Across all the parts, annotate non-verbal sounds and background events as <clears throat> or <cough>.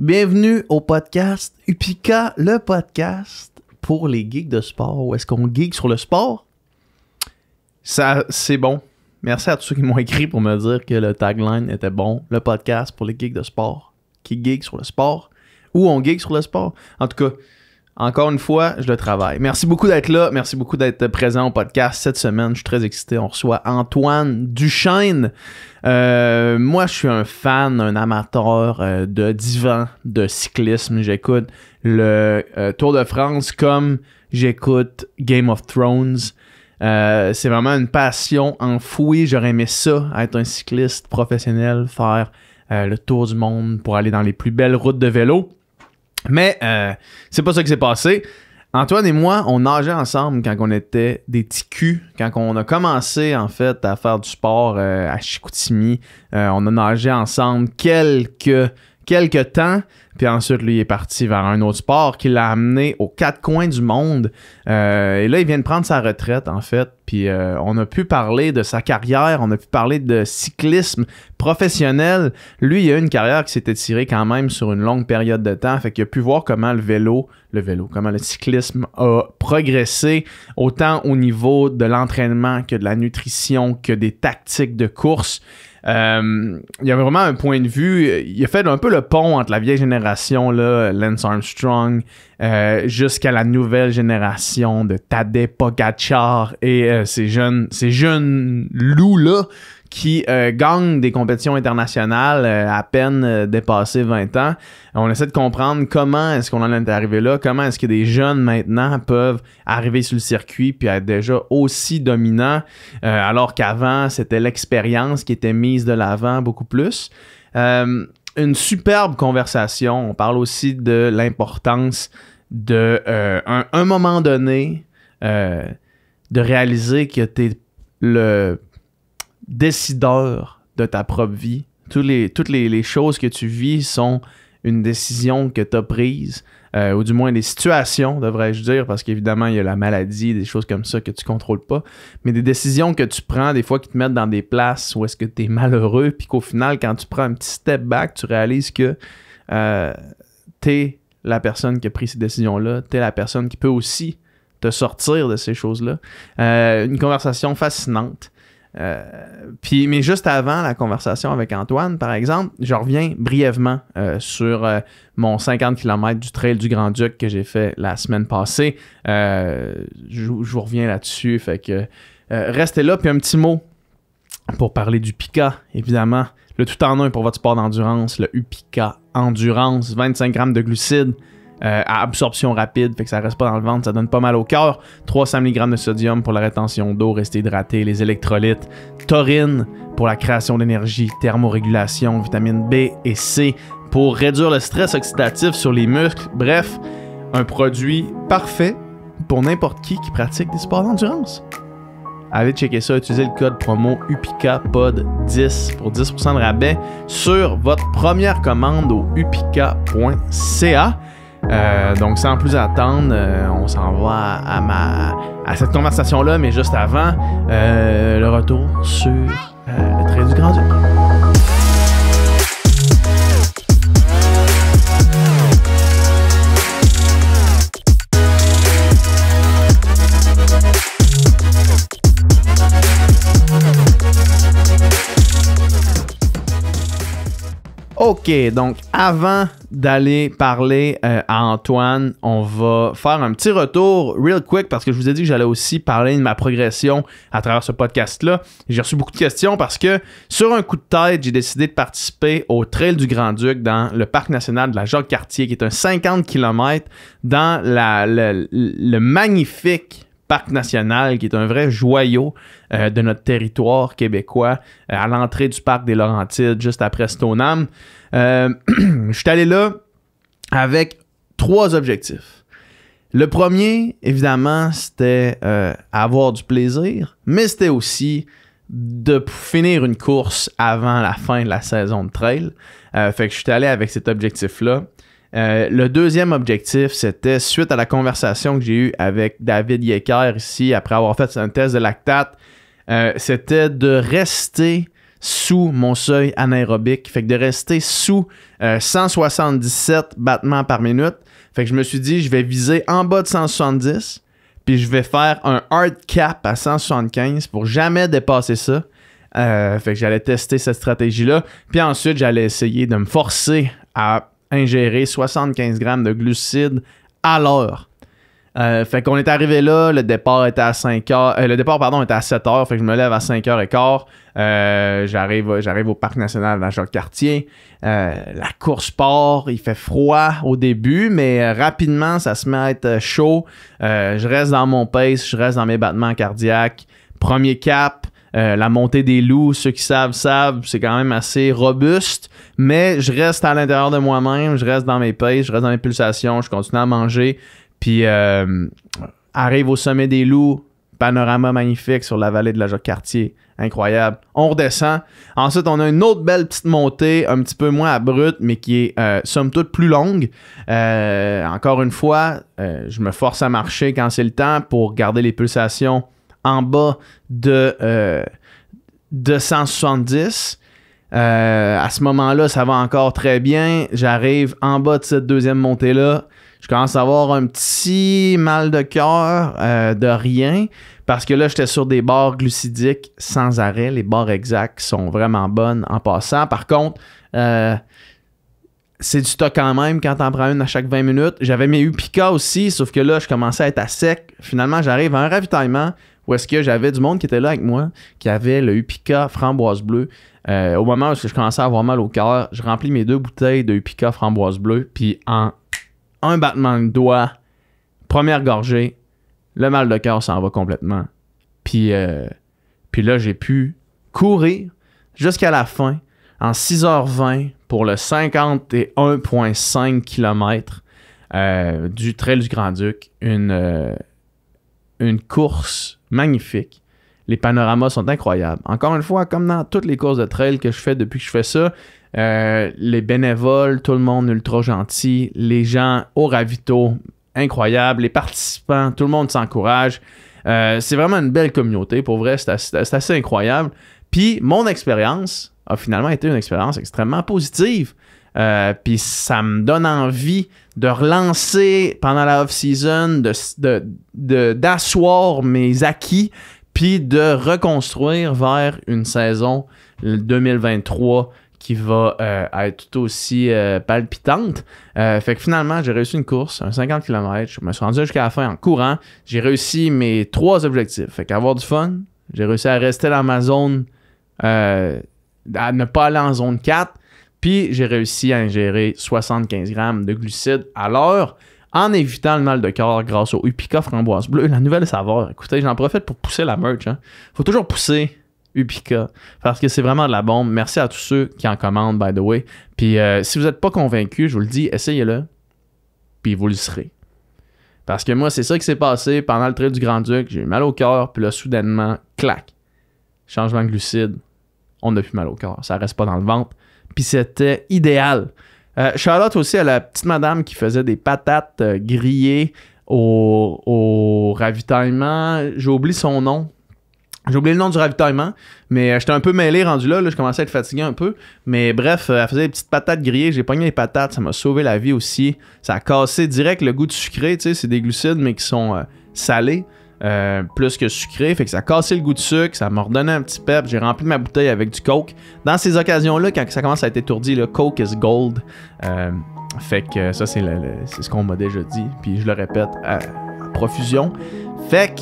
Bienvenue au podcast Upika, le podcast pour les geeks de sport. Où est-ce qu'on geek sur le sport? Ça, c'est bon. Merci à tous ceux qui m'ont écrit pour me dire que le tagline était bon. Le podcast pour les geeks de sport qui geek sur le sport. Ou on geek sur le sport. En tout cas, encore une fois, je le travaille. Merci beaucoup d'être là. Merci beaucoup d'être présent au podcast cette semaine. Je suis très excité. On reçoit Antoine Duchesne. Euh, moi, je suis un fan, un amateur euh, de divan, de cyclisme. J'écoute le euh, Tour de France comme j'écoute Game of Thrones. c'est vraiment une passion enfouie. J'aurais aimé ça, être un cycliste professionnel, faire le tour du monde pour aller dans les plus belles routes de vélo. Mais euh, c'est pas ça qui s'est passé. Antoine et moi, on nageait ensemble quand on était des petits Quand on a commencé, en fait, à faire du sport euh, à Chicoutimi, euh, on a nagé ensemble quelques quelques temps. Puis ensuite, lui, il est parti vers un autre sport qui l'a amené aux quatre coins du monde. Euh, et là, il vient de prendre sa retraite, en fait. Puis euh, on a pu parler de sa carrière, on a pu parler de cyclisme professionnel. Lui, il a une carrière qui s'était tirée quand même sur une longue période de temps. Fait qu'il a pu voir comment le vélo, le vélo, comment le cyclisme a progressé, autant au niveau de l'entraînement que de la nutrition, que des tactiques de course. Euh, il y avait vraiment un point de vue. Il a fait un peu le pont entre la vieille génération, là, Lance Armstrong, euh, jusqu'à la nouvelle génération de Tadej Pogacar et euh, ces jeunes, ces jeunes loups-là qui euh, gagne des compétitions internationales euh, à peine dépassées euh, dépassé 20 ans. On essaie de comprendre comment est-ce qu'on en est arrivé là, comment est-ce que des jeunes maintenant peuvent arriver sur le circuit puis être déjà aussi dominants, alors qu'avant, c'était l'expérience qui était mise de l'avant beaucoup plus. une superbe conversation. On parle aussi de l'importance de moment donné de réaliser que tu es le décideur de ta propre vie. Toutes les, toutes les, choses que tu vis sont une décision que tu as prise, euh, ou du moins des situations, devrais-je dire, parce qu'évidemment, il y a la maladie, des choses comme ça que tu contrôles pas, mais des décisions que tu prends, des fois qui te mettent dans des places où est-ce que tu es malheureux, puis qu'au final, quand tu prends un petit step back, tu réalises que euh, tu es la personne qui a pris ces décisions-là, tu es la personne qui peut aussi te sortir de ces choses-là. Euh, une conversation fascinante. Euh, puis, mais juste avant la conversation avec Antoine, par exemple, je reviens brièvement euh, sur euh, mon 50 km du Trail du Grand-Duc que j'ai fait la semaine passée. je, vous reviens là-dessus. Fait que restez là, puis un petit mot pour parler du pika. évidemment. Le tout en un pour votre sport d'endurance, le UPICA Endurance, 25 grammes de glucides, euh, absorption rapide, fait que ça reste pas dans le ventre, ça donne pas mal au cœur. 300 mg de sodium pour la rétention d'eau, rester hydraté, les électrolytes, taurine pour la création d'énergie, thermorégulation, vitamine B et C pour réduire le stress oxydatif sur les muscles. Bref, un produit parfait pour n'importe qui qui pratique des sports d'endurance. Allez checker ça, utilisez le code promo UPICAPOD10 pour 10% de rabais sur votre première commande au upica.ca. Euh, donc, sans plus attendre, euh, on s'en va à, ma, à cette conversation-là, mais juste avant, euh, le retour sur le trait du Grand-Duc. OK, donc avant d'aller parler euh, à Antoine, on va faire un petit retour real quick parce que je vous ai dit que j'allais aussi parler de ma progression à travers ce podcast-là. J'ai reçu beaucoup de questions parce que sur un coup de tête, j'ai décidé de participer au Trail du Grand-Duc dans le Parc national de la Jacques-Cartier qui est un 50 km dans le magnifique parc national qui est un vrai joyau euh, de notre territoire québécois euh, à l'entrée du parc des Laurentides, juste après Stoneham. Euh, <clears throat> je suis allé là avec trois objectifs. Le premier, évidemment, c'était avoir du plaisir, mais c'était aussi de finir une course avant la fin de la saison de trail. fait que je suis allé avec cet objectif-là. Euh, le deuxième objectif, c'était suite à la conversation que j'ai eue avec David Yecker ici, après avoir fait un test de lactate, euh, c'était de rester sous mon seuil anaérobique. Fait que de rester sous 177 euh, battements par minute. Fait que je me suis dit, je vais viser en bas de 170, puis je vais faire un hard cap à 175 pour jamais dépasser ça. fait que j'allais tester cette stratégie-là. Puis ensuite, j'allais essayer de me forcer à ingérer 75 grammes de glucides à l'heure. Euh, fait qu'on est arrivé là, le départ était à 5 heures, euh, le départ pardon était à 7 heures, fait que je me lève à 5 h et quart. Euh, j'arrive, au parc national dans Cartier. la course part, il fait froid au début, mais rapidement ça se met à être chaud. je reste dans mon pace, je reste dans mes battements cardiaques. Premier cap, euh, la montée des loups, ceux qui savent, savent, c'est quand même assez robuste. Mais je reste à l'intérieur de moi-même, je reste dans mes pays, je reste dans mes pulsations, je continue à manger. Puis euh, arrive au sommet des loups, panorama magnifique sur la vallée de la jacques Incroyable. On redescend. Ensuite, on a une autre belle petite montée, un petit peu moins abrupte, mais qui est euh, somme toute plus longue. encore une fois, je me force à marcher quand c'est le temps pour garder les pulsations en bas de, 270. Euh, euh, à ce moment-là, ça va encore très bien. J'arrive en bas de cette deuxième montée-là. Je commence à avoir un petit mal de cœur euh, de rien parce que là, j'étais sur des barres glucidiques sans arrêt. Les barres exactes sont vraiment bonnes en passant. Par contre, c'est du stock quand même quand t'en prends une à chaque 20 minutes. J'avais mes Upica aussi, sauf que là, je commençais à être à sec. Finalement, j'arrive à un ravitaillement où est-ce que j'avais du monde qui était là avec moi, qui avait le Upica framboise bleue. Euh, au moment où je commençais à avoir mal au cœur, je remplis mes deux bouteilles de Upica framboise bleue, puis en un battement de doigt, première gorgée, le mal de cœur s'en va complètement. Puis, euh, puis là, j'ai pu courir jusqu'à la fin en 6h20 pour le 51,5 km euh, du Trail du Grand-Duc. Une, une course magnifique. Les panoramas sont incroyables. Encore une fois, comme dans toutes les courses de trail que je fais depuis que je fais ça, euh, les bénévoles, tout le monde ultra gentil, les gens au ravito, incroyable, les participants, tout le monde s'encourage. Euh, c'est vraiment une belle communauté, pour vrai, c'est assez, incroyable. Puis mon expérience a finalement été une expérience extrêmement positive. Euh, puis ça me donne envie de relancer pendant la off-season, d'asseoir de, de, mes acquis, puis de reconstruire vers une saison 2023 qui va euh, être tout aussi euh, palpitante. Euh, fait que finalement, j'ai réussi une course, un 50 km. Je me suis rendu jusqu'à la fin en courant. J'ai réussi mes trois objectifs. Fait qu'avoir du fun, j'ai réussi à rester dans ma zone, à ne pas aller en zone 4, puis j'ai réussi à ingérer 75 grammes de glucides à l'heure en évitant le mal de cœur grâce au Upica framboise bleue, la nouvelle saveur. Écoutez, j'en profite pour pousser la merch. Hein. Faut toujours pousser Upica parce que c'est vraiment de la bombe. Merci à tous ceux qui en commandent, by the way. Puis euh, si vous n'êtes pas convaincu, je vous le dis, essayez-le, puis vous le serez. Parce que moi, c'est ça qui s'est passé pendant le trait du Grand-Duc. J'ai eu mal au cœur, puis là, soudainement, clac, changement de glucide, on n'a plus mal au cœur. Ça reste pas dans le ventre, puis c'était idéal. Charlotte euh, aussi, à la petite madame qui faisait des patates euh, grillées au, ravitaillement. J'ai oublié son nom. J'ai oublié le nom du ravitaillement, mais euh, j'étais un peu mêlé rendu là, Je commençais à être fatigué un peu. Mais bref, elle faisait des petites patates grillées. J'ai pogné les patates. Ça m'a sauvé la vie aussi. Ça a cassé direct le goût de sucré. Tu sais, c'est des glucides, mais qui sont salés. Euh, plus que sucré, fait que ça cassait le goût de sucre, ça m'a redonné un petit pep, j'ai rempli ma bouteille avec du coke. Dans ces occasions-là, quand ça commence à être étourdi, le coke is gold. Euh, fait que ça, c'est ce qu'on m'a déjà dit, puis je le répète à, profusion. Fait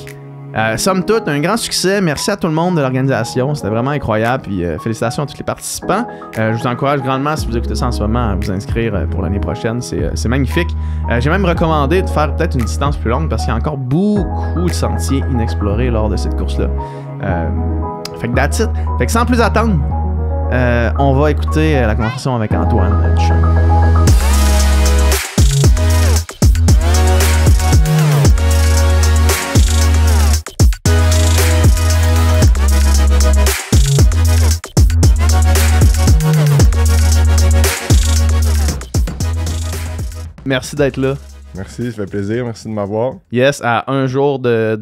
euh, somme toute, un grand succès. Merci à tout le monde de l'organisation. C'était vraiment incroyable. Puis euh, félicitations à tous les participants. Euh, je vous encourage grandement, si vous écoutez ça en ce moment, à vous inscrire pour l'année prochaine. C'est magnifique. J'ai même recommandé de faire peut-être une distance plus longue parce qu'il y a encore beaucoup de sentiers inexplorés lors de cette course-là. fait que that's Fait que sans plus attendre, on va écouter la conversation avec Antoine Merci d'être là. Merci, ça fait plaisir. Merci de m'avoir. Yes, à un jour de,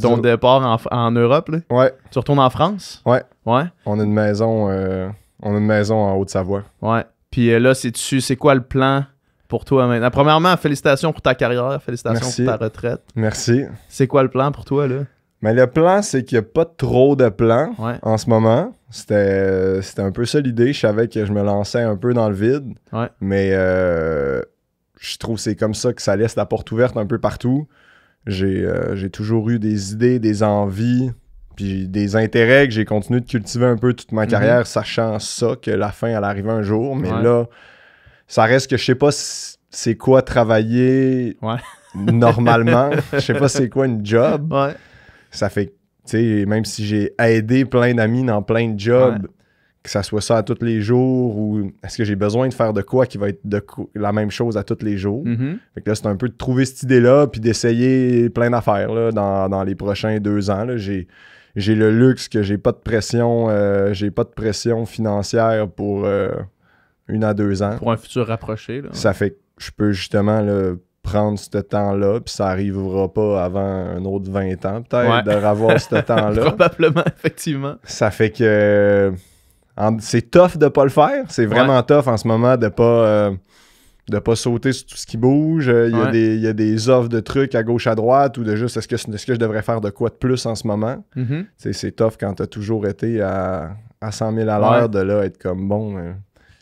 ton départ en, Europe. Ouais. Tu retournes en France? Ouais. Ouais. On a une maison, euh, on a une maison en Haute-Savoie. Ouais. Puis euh, là, c'est-tu, c'est quoi le plan pour toi maintenant? Premièrement, félicitations pour ta carrière, félicitations pour ta retraite. Merci. C'est quoi le plan pour toi, là? Mais le plan, c'est qu'il n'y a pas trop de plans en ce moment. C'était, euh, c'était un peu ça l'idée. Je savais que je me lançais un peu dans le vide. Ouais. Mais je trouve que c'est comme ça que ça laisse la porte ouverte un peu partout. Euh, j'ai toujours eu des idées, des envies, puis des intérêts que j'ai continué de cultiver un peu toute ma mhm. carrière, sachant ça, que la fin allait arriver un jour. Mais là, ça reste que je sais pas c'est quoi travailler <laughs> normalement. je sais pas c'est quoi une job. Ça fait, tu sais, même si j'ai aidé plein d'amis dans plein de jobs que ça soit ça à tous les jours ou est-ce que j'ai besoin de faire de quoi qui va être la même chose à tous les jours. Mm-hmm. Fait que là, c'est un peu de trouver cette idée-là puis d'essayer plein d'affaires dans, dans, les prochains deux ans. J'ai le luxe que j'ai pas de pression, euh, j'ai pas de pression financière pour euh, une à deux ans. Pour un futur rapproché. Ça fait que je peux justement le prendre ce temps-là, puis ça arrivera pas avant un autre 20 ans, peut-être, de revoir ce <laughs> temps-là. Probablement, effectivement. Ça fait que c'est tough de pas le faire. C'est vraiment tough en ce moment de pas euh, de pas sauter sur tout ce qui bouge. Euh, il y, a des, offres de trucs à gauche, à droite, ou de juste est-ce que, est que je devrais faire de quoi de plus en ce moment. Mm-hmm. C'est tough quand tu as toujours été à, à 100 000 à l'heure, de là être comme bon, euh,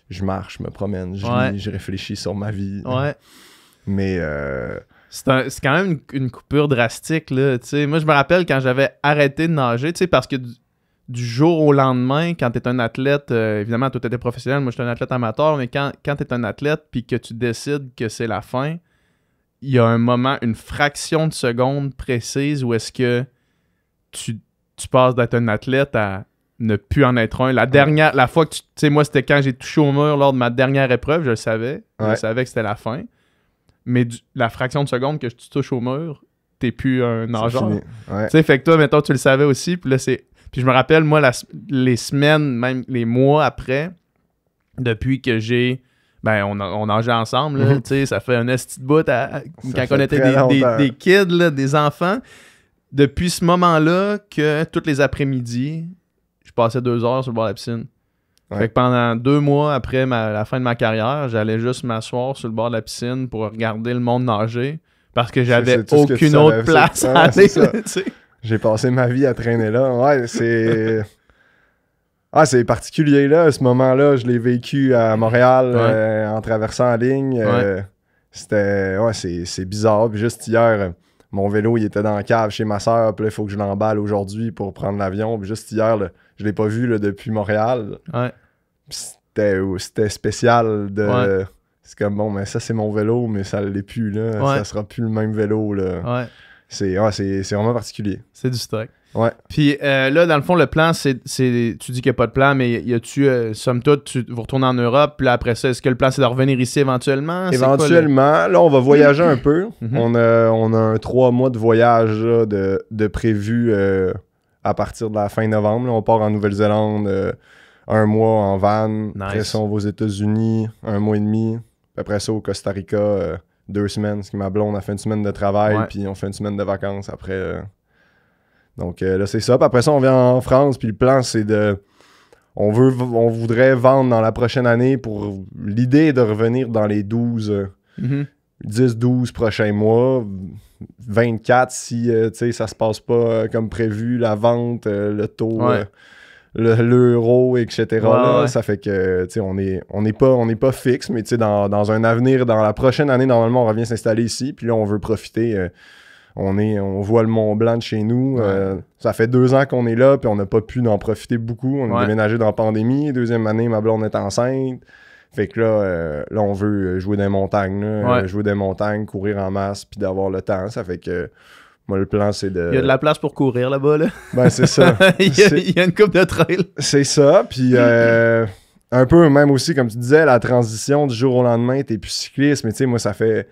je marche, je me promène, je, je réfléchis sur ma vie. Mais. C'est quand même une, coupure drastique. Là, Moi, je me rappelle quand j'avais arrêté de nager, parce que du jour au lendemain, quand tu es un athlète, euh, évidemment, toi, tu étais professionnel, moi, je suis un athlète amateur, mais quand, quand tu es un athlète puis que tu décides que c'est la fin, il y a un moment, une fraction de seconde précise où est-ce que tu, tu passes d'être un athlète à ne plus en être un. La dernière, la fois que tu, sais, moi, c'était quand j'ai touché au mur lors de ma dernière épreuve, je le savais. Je savais que c'était la fin. Mais la fraction de seconde que tu touches au mur, t'es plus un nageur. Tu sais, fait que toi, mettons, tu le savais aussi, puis là, c'est puis je me rappelle, moi, les semaines, même les mois après, depuis que j'ai. Ben, on, nageait ensemble, là, mhm. tu sais, ça fait un esti de quand on était des, kids, là, des enfants. Depuis ce moment-là, que tous les après-midi, je passais deux heures sur le bord de la piscine. Fait que pendant deux mois après la fin de ma carrière, j'allais juste m'asseoir sur le bord de la piscine pour regarder le monde nager parce que j'avais aucune autre place à aller. <laughs> J'ai passé ma vie à traîner là. Ouais, c'est. <laughs> Ah, c'est particulier là. Ce moment-là, je l'ai vécu à Montréal euh, en traversant en ligne. Euh, c'était. Ouais, c'est bizarre. Puis juste hier, mon vélo, il était dans la cave chez ma soeur. Puis là, il faut que je l'emballe aujourd'hui pour prendre l'avion. Puis juste hier, je l'ai pas vu depuis Montréal. Ouais. C'était spécial de. C'est comme bon, mais ça, c'est mon vélo, mais ça l'est plus là. Ça sera plus le même vélo là. Ouais. C'est ouais, vraiment particulier. C'est du stock. Ouais. Puis euh, là, dans le fond, le plan, c'est. Tu dis qu'il n'y a pas de plan, mais y a-tu, euh, somme toute, tu, vous retournez en Europe, puis après ça, est-ce que le plan, c'est de revenir ici éventuellement Éventuellement. Là, on va mm-hmm. voyager un peu. Mm-hmm. on, a, un trois mois de voyage de, prévu euh, à partir de la fin novembre. on part en Nouvelle-Zélande un mois en van. Après ça, on va aux États-Unis un mois et demi. Après ça, au Costa Rica deux semaines, ce qui ma blonde a fait une semaine de travail, puis on fait une semaine de vacances après. Euh. Donc euh, là, c'est ça. Puis après ça, on vient en France, puis le plan, c'est de. On, veut, on voudrait vendre dans la prochaine année pour l'idée de revenir dans les 12, 10, 12 prochains mois, 24 si ça euh, ça se passe pas comme prévu, la vente, le taux l'euro, etc. Ça fait que, tu sais, on n'est on est pas, pas fixe, mais tu sais, dans, un avenir, dans la prochaine année, normalement, on revient s'installer ici. Puis là, on veut profiter. Euh, on, est, on voit le Mont Blanc de chez nous. Euh, ça fait deux ans qu'on est là, puis on n'a pas pu en profiter beaucoup. On a déménagé dans la pandémie. Deuxième année, ma blonde est enceinte. Fait que là, euh, là on veut jouer des montagnes, jouer des montagnes, courir en masse, puis d'avoir le temps. Ça fait que moi, le plan, c'est de. Il y a de la place pour courir là-bas, là. Ben, c'est ça. <laughs> il, y a, une coupe de trail. C'est ça. Puis, euh, un peu, même aussi, comme tu disais, la transition du jour au lendemain, t'es plus cycliste. Mais, tu sais, moi, ça fait,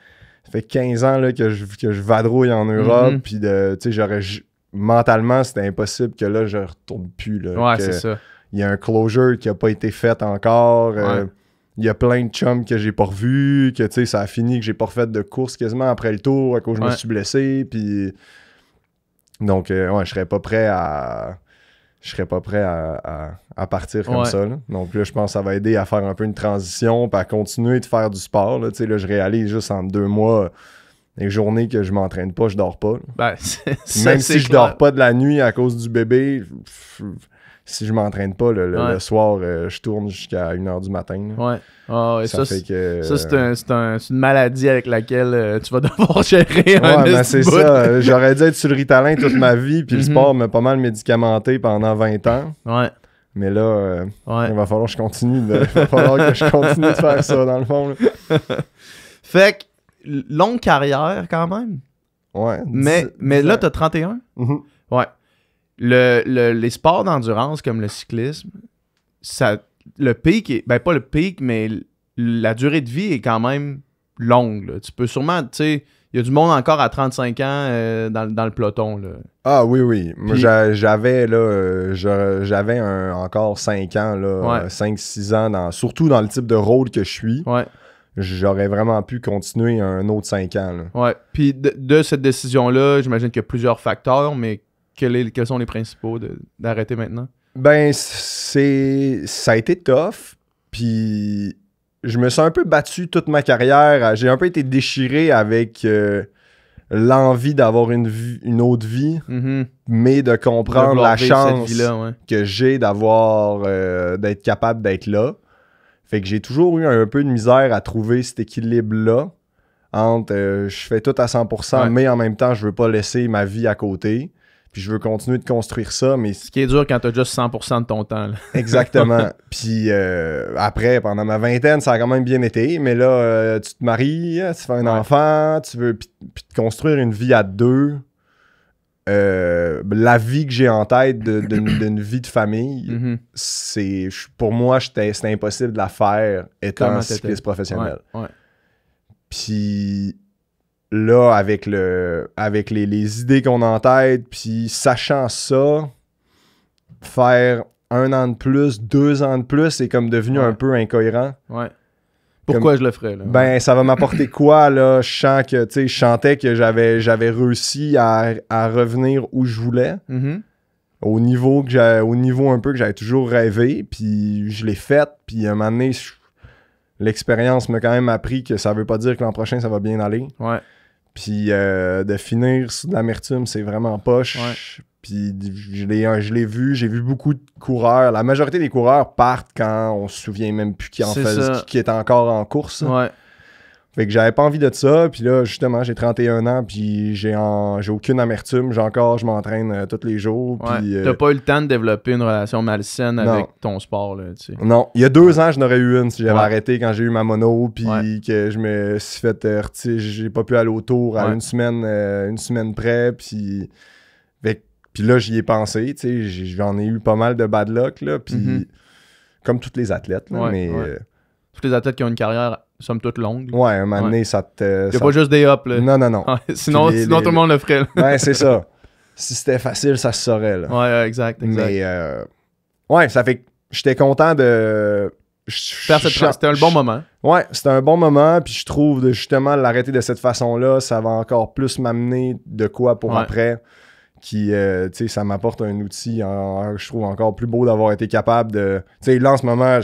fait 15 ans là, que, je, que je vadrouille en Europe. Mm-hmm. Puis, tu sais, Mentalement, c'était impossible que là, je retourne plus. Là, ouais, c'est ça. Il y a un closure qui n'a pas été fait encore. Euh, il y a plein de chums que j'ai pas revus, que ça a fini que j'ai pas refait de course quasiment après le tour à cause que je me suis blessé. Puis. Donc, euh, ouais, je serais pas prêt à. Je serais pas prêt à, partir comme ça. Donc là, je pense que ça va aider à faire un peu une transition, et à continuer de faire du sport. Là. Tu sais, je réalise juste en deux mois, les journées que je m'entraîne pas, je dors pas. Ben, <laughs> Même si je dors pas de la nuit à cause du bébé, si je m'entraîne pas le, soir, euh, je tourne jusqu'à 1h du matin. Ah ouais. ça, que, ça euh, c'est, une maladie avec laquelle euh, tu vas <laughs> devoir gérer ouais, un ben c'est ça. J'aurais dû être sur le Ritalin toute ma vie, puis le mhm. sport m'a pas mal médicamenté pendant 20 ans. Ouais. Mais là, il va falloir que je continue. De, <laughs> il va falloir que je continue de faire ça, dans le fond. <laughs> fait que, longue carrière quand même. Ouais. Mais, mais là, t'as 31. Oui. Mhm. Ouais le, les sports d'endurance comme le cyclisme, ça, le pic, est, ben pas le pic, mais la durée de vie est quand même longue. Tu peux sûrement, tu sais, il y a du monde encore à 35 ans euh, dans, le peloton. Là. Ah oui, oui. Moi, j'avais là, euh, j'avais encore 5 ans, 5-6 euh, ans, dans, surtout dans le type de rôle que je suis. J'aurais vraiment pu continuer un autre 5 ans. Puis de cette décision-là, j'imagine qu'il y a plusieurs facteurs, mais quels, sont les principaux d'arrêter maintenant? Ben, c'est. Ça a été tough. Puis je me suis un peu battu toute ma carrière. J'ai un peu été déchiré avec euh, l'envie d'avoir une, autre vie, mm-hmm. mais de comprendre la chance que j'ai d'avoir euh, d'être capable d'être là. Fait que j'ai toujours eu un peu de misère à trouver cet équilibre-là entre euh, je fais tout à 100%, mais en même temps, je veux pas laisser ma vie à côté. Puis je veux continuer de construire ça, mais... Ce qui est dur quand t'as juste 100% de ton temps. Là. <laughs> Exactement. puis euh, après, pendant ma vingtaine, ça a quand même bien été, mais là, euh, tu te maries, euh, tu fais un enfant, tu veux... Puis, puis construire une vie à deux, la vie que j'ai en tête d'une vie de famille, mm-hmm. c'est... Pour moi, c'était impossible de la faire étant cycliste professionnel. Ouais, ouais. Puis là, avec, le, avec les, idées qu'on a en tête, puis sachant ça, faire un an de plus, deux ans de plus, c'est comme devenu un peu incohérent. Ouais. Pourquoi je le ferais, là? Ben, ça va m'apporter <coughs> quoi, là? Je que, chantais que j'avais, j'avais réussi à, revenir où je voulais. Mm-hmm. Au niveau, que au niveau un peu que j'avais toujours rêvé, puis je l'ai fait, puis à un moment donné, l'expérience m'a quand même appris que ça veut pas dire que l'an prochain ça va bien aller. Ouais. Puis euh, de finir sous l'amertume, c'est vraiment poche. Puis euh, je l'ai, vu, j'ai vu beaucoup de coureurs. La majorité des coureurs partent quand on se souvient même plus qui en qui, est encore en course. Ouais. Fait que j'avais pas envie de ça. Puis là, justement, j'ai 31 ans, puis j'ai j'ai aucune amertume. J'ai encore, je m'entraîne euh, tous les jours. Euh, T'as pas eu le temps de développer une relation malsaine avec ton sport, là, tu Non. Il y a deux ans, je n'aurais eu une si j'avais arrêté quand j'ai eu ma mono, puis que je me suis fait euh, j'ai pas pu aller tour à une semaine, euh, une semaine près, puis... puis là, j'y ai pensé, tu sais, j'en ai eu pas mal de bad luck, là, puis... Mm-hmm. Comme tous les athlètes, là, mais... Tous les athlètes qui ont une carrière somme toute longue. Ouais, un moment donné, ça te. Il n'y a pas juste des hops, là. Non, non, non. <laughs> sinon, sinon tout le monde le ferait. Ouais, c'est ça. <laughs> Si c'était facile, ça se saurait, là. Ouais, exact, exact. Mais, euh, ouais, ça fait que j'étais content de. C'était un bon moment. Ouais, c'était un bon moment. Puis je trouve de justement l'arrêter de cette façon-là, ça va encore plus m'amener de quoi pour après. Qui, euh, tu sais, ça m'apporte un outil, que je trouve encore plus beau d'avoir été capable de. Tu sais, là en ce moment,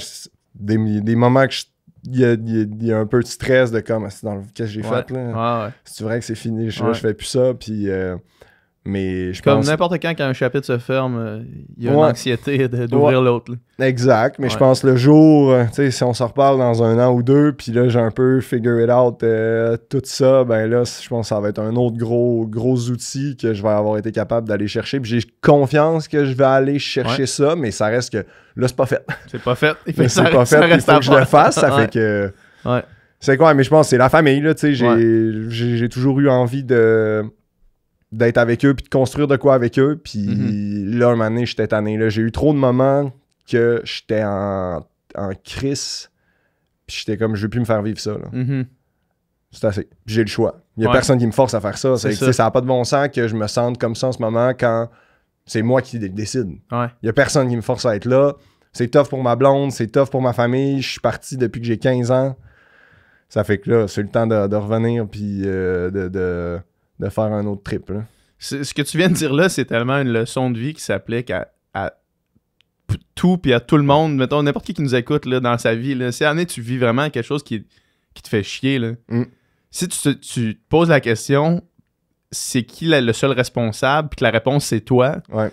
des, des moments que je il y, a, il y a, un peu de stress de comme, ah, c'est dans le, qu'est-ce que j'ai fait là. Ouais, ouais. C'est vrai que c'est fini, je, fais plus ça. Puis euh, je Comme n'importe quand, quand un chapitre se ferme, il y a une anxiété d'ouvrir l'autre. Exact, mais je pense le jour, euh, tu sais, si on se reparle dans un an ou deux, puis là, j'ai un peu figure it out euh, tout ça, ben là, je pense que ça va être un autre gros, gros outil que je vais avoir été capable d'aller chercher. Puis j'ai confiance que je vais aller chercher ça, mais ça reste que là, c'est pas fait. C'est pas fait. Il <laughs> c'est pas fait, il faut que je le fasse. Ça <laughs> fait que. Ouais. C'est quoi, mais je pense que c'est la famille, là, tu sais. J'ai toujours eu envie de d'être avec eux, puis de construire de quoi avec eux. Puis mhm. là, un moment j'étais tanné. Là. J'ai eu trop de moments que j'étais en, crise, puis j'étais comme, je veux plus me faire vivre ça. Mhm. C'est assez. J'ai le choix. Il n'y a personne qui me force à faire ça. C'est, ça n'a pas de bon sens que je me sente comme ça en ce moment quand c'est moi qui décide. Il a personne qui me force à être là. C'est tough pour ma blonde, c'est tough pour ma famille. Je suis parti depuis que j'ai 15 ans. Ça fait que là, c'est le temps de, revenir puis euh, de de faire un autre trip. Là. Ce que tu viens de dire là, c'est tellement une leçon de vie qui s'applique à, tout puis à tout le monde. Mettons, n'importe qui qui nous écoute là, dans sa vie. Là, si année tu vis vraiment quelque chose qui, te fait chier, là, mm. si tu, te, poses la question, c'est qui le seul responsable, puis que la réponse c'est toi. Ouais.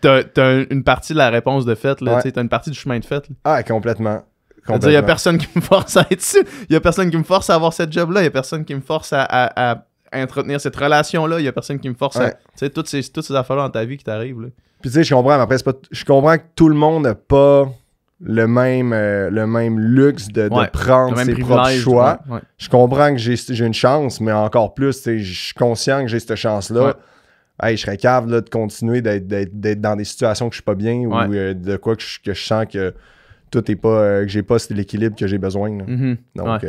<laughs> t'as, as une partie de la réponse de fait, là, ouais. t'as une partie du chemin de fait. Là. Ah, complètement. Il y a personne qui me force à être Il <laughs> y a personne qui me force à avoir cette job-là. Il y a personne qui me force à, entretenir cette relation-là. Il n'y a personne qui me force à. Tu sais, toutes ces, toutes ces affaires-là dans ta vie qui t'arrivent. Puis tu sais, je comprends, mais après, pas je comprends que tout le monde n'a pas le même, euh, le même luxe de, prendre ses propres choix. Je comprends que j'ai une chance, mais encore plus, je suis conscient que j'ai cette chance-là. Hey, je serais cave de continuer d'être dans des situations que je suis pas bien ou euh, de quoi que je, sens que tout est pas. Euh, que j'ai pas l'équilibre que j'ai besoin. Mm-hmm. Donc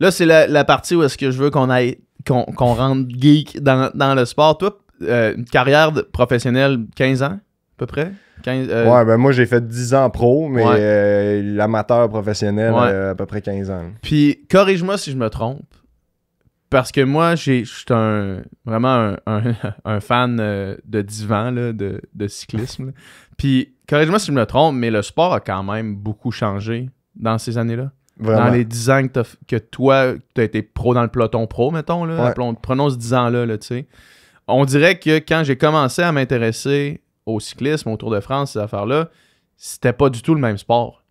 Là, c'est la, partie où est-ce que je veux qu'on aille qu'on rentre geek dans, le sport. Toi, euh, une carrière professionnelle, 15 ans, à peu près? 15, euh, ben moi j'ai fait 10 ans pro, mais euh, l'amateur professionnel, à peu près 15 ans. Puis corrige-moi si je me trompe, parce que moi, je suis un, vraiment un, <laughs> fan de divan, de, de, cyclisme. Puis corrige-moi si je me trompe, mais le sport a quand même beaucoup changé dans ces années-là. Dans les 10 ans que, toi, tu as été pro dans le peloton pro, mettons, là, prononce 10 ans-là, tu sais. On dirait que quand j'ai commencé à m'intéresser au cyclisme, au Tour de France, ces affaires-là, c'était pas du tout le même sport.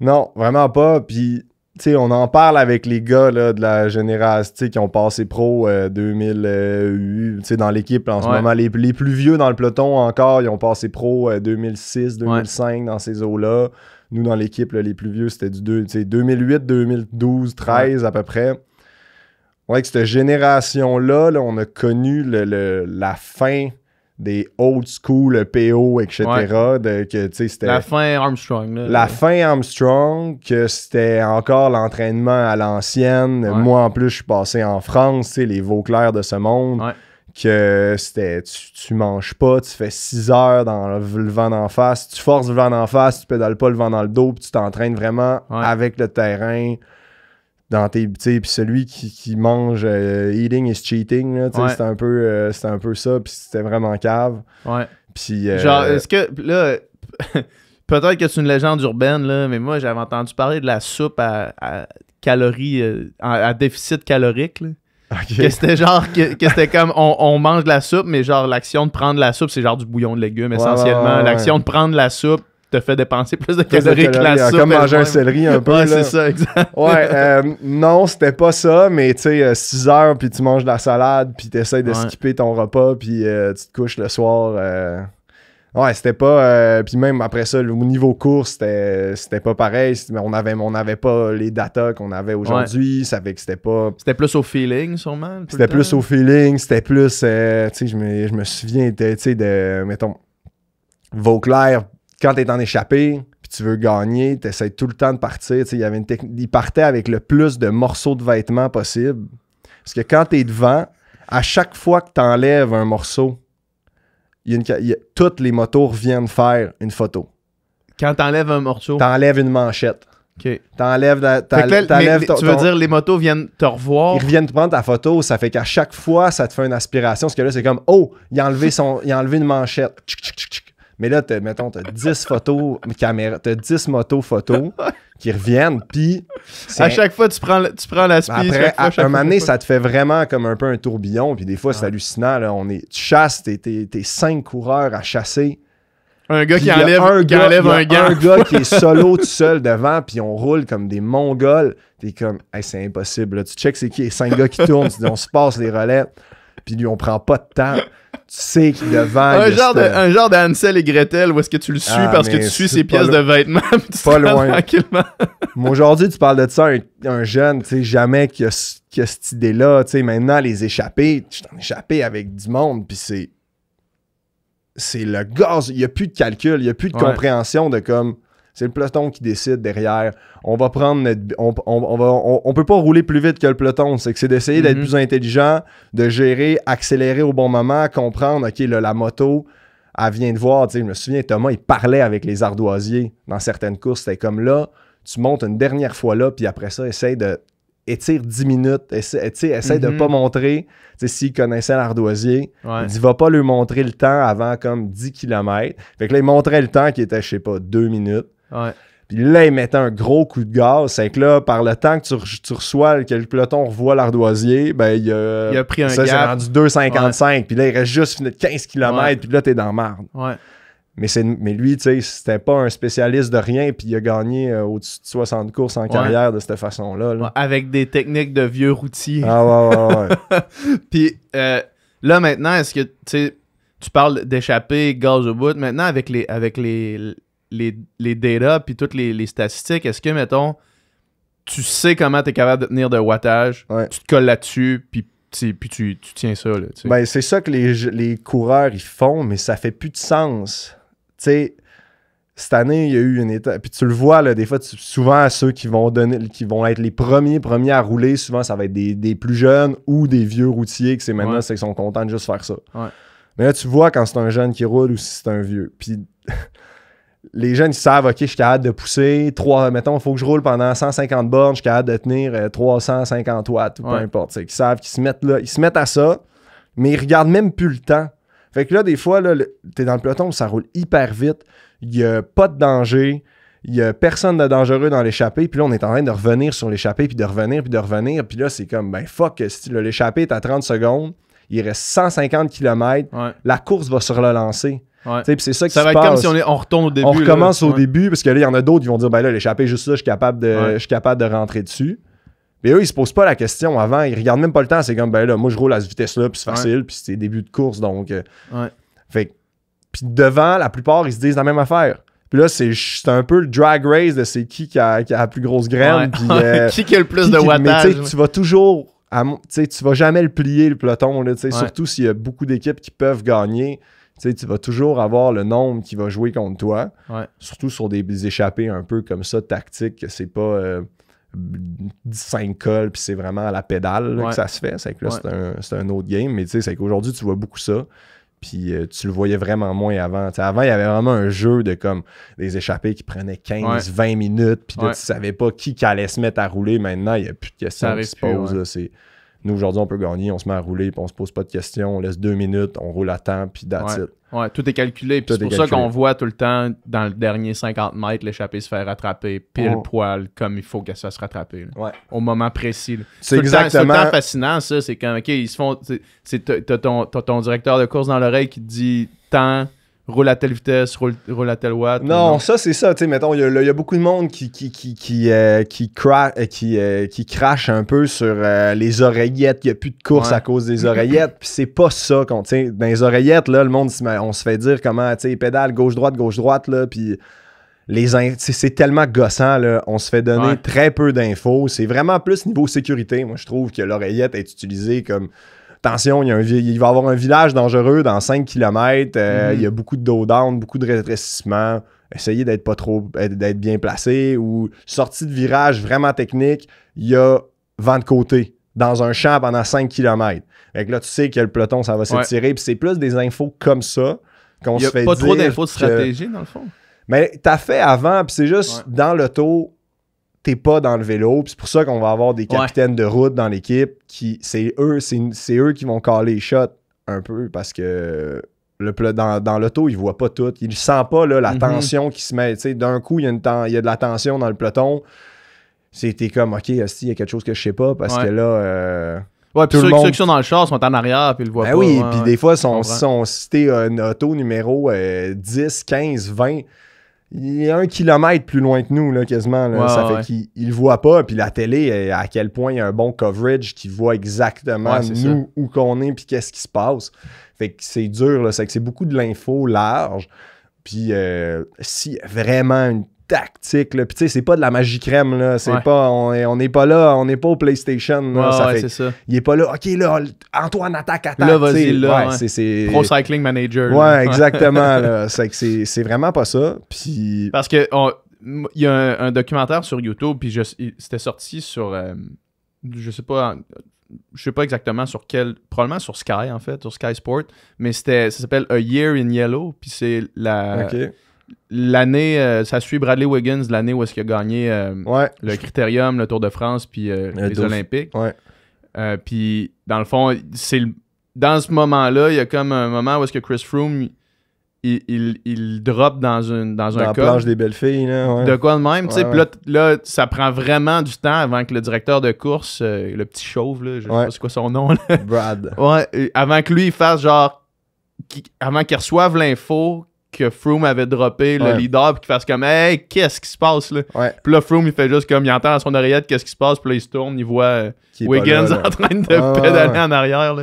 Non, vraiment pas. Puis, tu sais, on en parle avec les gars de la génération qui ont passé pro 2008, euh, tu dans l'équipe en ce moment. Les, plus vieux dans le peloton encore, ils ont passé pro 2006, euh, 2005 dans ces eaux-là. Nous, dans l'équipe, les plus vieux, c'était du 2008, 2012, 13 à peu près. Ouais, cette génération-là, on a connu le, la fin des old school PO, etc. De, que, la fin Armstrong. la fin Armstrong, que c'était encore l'entraînement à l'ancienne. Moi, en plus, je suis passé en France, les Vauclair de ce monde que c'était tu, manges pas, tu fais 6 heures dans le, vent d'en face, tu forces le vent en face, tu pédales pas le vent dans le dos, puis tu t'entraînes vraiment avec le terrain dans tes puis celui qui, mange euh, eating is cheating là, c'était un peu euh, un peu ça puis c'était vraiment cave. Ouais. Euh, genre est-ce que là <laughs> peut-être que c'est une légende urbaine là, mais moi j'avais entendu parler de la soupe à, calories déficit calorique que c'était genre, que, c'était comme on, mange de la soupe, mais genre l'action de prendre la soupe, c'est genre du bouillon de légumes essentiellement. L'action de prendre la soupe te fait dépenser plus de calories que la hein, soupe. comme manger un céleri un peu. Ouais, c'est ça, exact. Ouais, euh, non, c'était pas ça, mais tu sais, 6 euh, heures, puis tu manges de la salade, puis tu essaies de skipper ton repas, puis euh, tu te couches le soir. Ouais, c'était pas. Euh, puis même après ça, au niveau course, c'était, c'était pas pareil. on n'avait on avait pas les datas qu'on avait aujourd'hui. Ça fait que c'était pas. C'était plus au feeling, sûrement. C'était plus au feeling. C'était plus. Euh, tu sais, je me, souviens, tu sais, de. Mettons. Vauclair, quand t'es en échappé puis tu veux gagner, t'essayes tout le temps de partir. Tu sais, il y avait une technique. Il partait avec le plus de morceaux de vêtements possible. Parce que quand t'es devant, à chaque fois que t'enlèves un morceau, toutes les motos viennent faire une photo. Quand t'enlèves un morceau. T'enlèves une manchette. T'enlèves. tu veux dire, les motos viennent te revoir. Ils reviennent te prendre ta photo. Ça fait qu'à chaque fois, ça te fait une aspiration. Parce que là, c'est comme, oh, il a enlevé, son, il a une manchette. mais là, mettons, t'as 10 photos caméra, t'as 10 motos photos. <laughs> qui reviennent. Puis à chaque fois, tu prends, tu la ben, à, un moment donné, ça te fait vraiment comme un peu un tourbillon. Puis des fois, c'est hallucinant. Là, on est, tu chasses, t'es, t'es, cinq coureurs à chasser. Un gars qui enlève, un gars, un gars. qui est <laughs> solo tout seul devant, puis on roule comme des Mongols. T'es comme, hey, c'est impossible. Tu check c'est qui les cinq gars qui tournent. on se passe les relais, puis lui, on prend pas de temps. Tu sais qu'il devant. Un genre, un genre d'Ansel et Gretel où est-ce que tu le suis ah, parce que tu suis ses pièces de vêtements. <laughs> pas loin. Tranquillement. <laughs> aujourd'hui, tu parles de ça, un, jeune, tu sais, jamais qu'il a, cette idée-là. Tu sais, maintenant, les échapper je t'en échappé avec du monde, puis c'est. C'est le gaz. Il n'y a plus de calcul, il n'y a plus de compréhension de comme. C'est le peloton qui décide derrière. On va prendre On, peut pas rouler plus vite que le peloton. C'est que c'est d'essayer d'être mhm. plus intelligent, de gérer, accélérer au bon moment, comprendre, OK, la moto, elle vient de voir. Je me souviens, Thomas, il parlait avec les ardoisiers dans certaines courses. C'était comme là, tu montes une dernière fois là, puis après ça, essaye de étire 10 minutes, Essaye, essaie ne de mhm. pas montrer. S'il connaissait l'ardoisier, il ne va pas lui montrer le temps avant comme 10 km. Fait que là, il montrait le temps qui était, je sais pas, 2 minutes. Ouais. Puis là, il mettait un gros coup de gaz. C'est que là, par le temps que tu, reçois, que le peloton revoit l'ardoisier, ben, il a, pris un ça, c'est rendu 2,55. Puis là, il reste juste 15 km. Puis là, t'es dans merde Ouais. Mais, mais lui, tu sais, c'était pas un spécialiste de rien, puis il a gagné euh, au-dessus de 60 courses en carrière de cette façon-là. avec des techniques de vieux routiers Ah ouais, ouais, ouais. <laughs> puis euh, là, maintenant, est-ce que, tu parles d'échapper, gaz au bout. Maintenant, avec les, avec les, les, les data puis toutes les, statistiques, est-ce que, mettons, tu sais comment tu es capable de tenir de wattage, tu te colles là-dessus, puis tu, tiens ça. Là, ben, c'est ça que les, coureurs ils font, mais ça fait plus de sens. Tu sais, cette année, il y a eu une étape. Puis tu le vois, là, des fois, souvent ceux qui vont donner qui vont être les premiers, premiers à rouler, souvent ça va être des, plus jeunes ou des vieux routiers que c'est maintenant sont contents de juste faire ça. Mais là, tu vois quand c'est un jeune qui roule ou si c'est un vieux. Puis <laughs> les jeunes, ils savent, OK, je suis capable de pousser, 3, mettons, il faut que je roule pendant 150 bornes, je suis capable de tenir 350 euh, watts, ou peu importe. Ils savent qu'ils se mettent là, ils se mettent à ça, mais ils regardent même plus le temps. Fait que là, des fois, là, es dans le peloton, ça roule hyper vite, il n'y a pas de danger, il n'y a personne de dangereux dans l'échappée, puis là, on est en train de revenir sur l'échappée, puis de revenir, puis de revenir, puis là, c'est comme, ben fuck, l'échappée est à 30 secondes, il reste 150 km, la course va se relancer. C'est ça va comme si on, est, retourne au début. On recommence au début, parce que là, il y en a d'autres qui vont dire ben là, l'échappée, juste là, je suis capable, de, capable de rentrer dessus. Mais eux, ils se posent pas la question avant, ils regardent même pas le temps. C'est comme ben là, moi, je roule à cette vitesse-là, puis c'est facile, puis c'est début de course. Donc, euh, Puis devant, la plupart, ils se disent la même affaire. Puis là, c'est un peu le drag race de c'est qui qui a, la plus grosse graine. <laughs> Euh, qui, qui a le plus de wattage. tu vas toujours. tu vas jamais le plier, le peloton. Surtout s'il y a beaucoup d'équipes qui peuvent gagner tu vas toujours avoir le nombre qui va jouer contre toi. Surtout sur des, échappées un peu comme ça, tactiques, que c'est pas euh, 5 cols, puis c'est vraiment à la pédale que ça se fait. C'est un, autre game. Mais aujourd'hui, c'est qu'aujourd'hui, tu vois beaucoup ça. Puis euh, tu le voyais vraiment moins avant. avant, il y avait vraiment un jeu de comme des échappées qui prenaient 15, 20 minutes. Puis là, tu savais pas qui, qui allait se mettre à rouler. Maintenant, il n'y a plus de questions qui se posent. Nous, aujourd'hui, on peut gagner, on se met à rouler, puis on se pose pas de questions, on laisse deux minutes, on roule à temps, puis that's ouais. tout est calculé. c'est pour ça qu'on voit tout le temps, dans le dernier 50 mètres, l'échappée se faire rattraper pile oh. poil, comme il faut que ça se rattrape Au moment précis. C'est exactement. C'est fascinant, ça. C'est quand, OK, ils se font. T'as ton, directeur de course dans l'oreille qui te dit temps » roule à telle vitesse, roule, à telle watt. Non, ça, c'est ça. Tu sais, mettons, il y, a beaucoup de monde qui, qui, qui, qui, euh, qui, euh, euh, qui, crache un peu sur les oreillettes. Il n'y a plus de course à cause des oreillettes. Puis c'est pas ça Dans les oreillettes, là, le monde, on se fait dire comment, tu sais, pédale gauche-droite, gauche-droite, là, puis... c'est tellement gossant, là. on se fait donner très peu d'infos. C'est vraiment plus niveau sécurité, moi je trouve, que l'oreillette est utilisée comme attention, il, y a il va y avoir un village dangereux dans 5 km, euh, mm-hmm. il y a beaucoup de dos beaucoup de rétrécissement. Essayez d'être pas trop d'être bien placé ou sortie de virage vraiment technique, il y a vent de côté dans un champ pendant 5 km. Fait que là, tu sais que le peloton, ça va s'étirer. Puis c'est plus des infos comme ça qu'on se fait dire. Il a pas trop d'infos de stratégie, dans le fond. Mais t'as fait avant, puis c'est juste dans dans l'auto, pas dans le vélo. C'est pour ça qu'on va avoir des capitaines de route dans l'équipe qui, c'est eux, c'est eux qui vont caler les shots un peu parce que le, dans, dans l'auto, ils voient pas tout. ils sentent pas la mhm. tension qui se met. D'un coup, il y, a y a de la tension dans le peloton. C'était comme, OK, il y a quelque chose que je sais pas parce que là. Euh, ouais, puis ceux, qui sont dans le char sont en arrière, puis ils le voient pas ben pas. Oui, puis des fois, sont, sont, si euh, un auto numéro 10, 15, 20, il est un kilomètre plus loin que nous, là, quasiment. ça fait qu'il il voit pas. Puis la télé, euh, à quel point il y a un bon coverage qui voit exactement nous, où qu'on est, puis qu'est-ce qui se passe. Fait que c'est dur, là. C'est que c'est beaucoup de l'info large. Puis euh, si vraiment une tactique. Là. Puis tu sais, c'est pas de la magie crème. Là. C'est pas, on est pas là, on n'est pas au PlayStation. ça fait, Il est pas là, OK, là, Antoine attaque, attaque. Là, vas-y, là. C'est, Pro Cycling Manager. Ouais, exactement. là. <laughs> C'est, vraiment pas ça. Puis... Parce que il y a un, documentaire sur YouTube, puis c'était sorti sur, euh, je sais pas, je sais pas exactement sur quel, probablement sur Sky en fait, sur Sky Sport, mais c'était, ça s'appelle A Year in Yellow, puis c'est la, l'année, euh, ça suit Bradley Wiggins, l'année où est-ce qu'il a gagné euh, le Critérium, le Tour de France, puis euh, les Olympiques. puis, dans le fond, c'est dans ce moment-là, il y a comme un moment où est-ce que Chris Froome, il, il, drop dans, une, dans, un la des belles filles. Là, De quoi de même. Puis là, là, ça prend vraiment du temps avant que le directeur de course, le petit chauve, là, je sais pas c'est quoi son nom. Brad. avant que lui, il fasse genre... avant qu'il reçoive l'info que Froome avait droppé le leader puis qu'il fasse comme Hey, qu'est-ce qui se passe là? Puis là, Froome, il fait juste comme il entend à son oreillette qu'est-ce qui se passe, puis là, il se tourne, il voit euh, Wiggins en train de pédaler en arrière.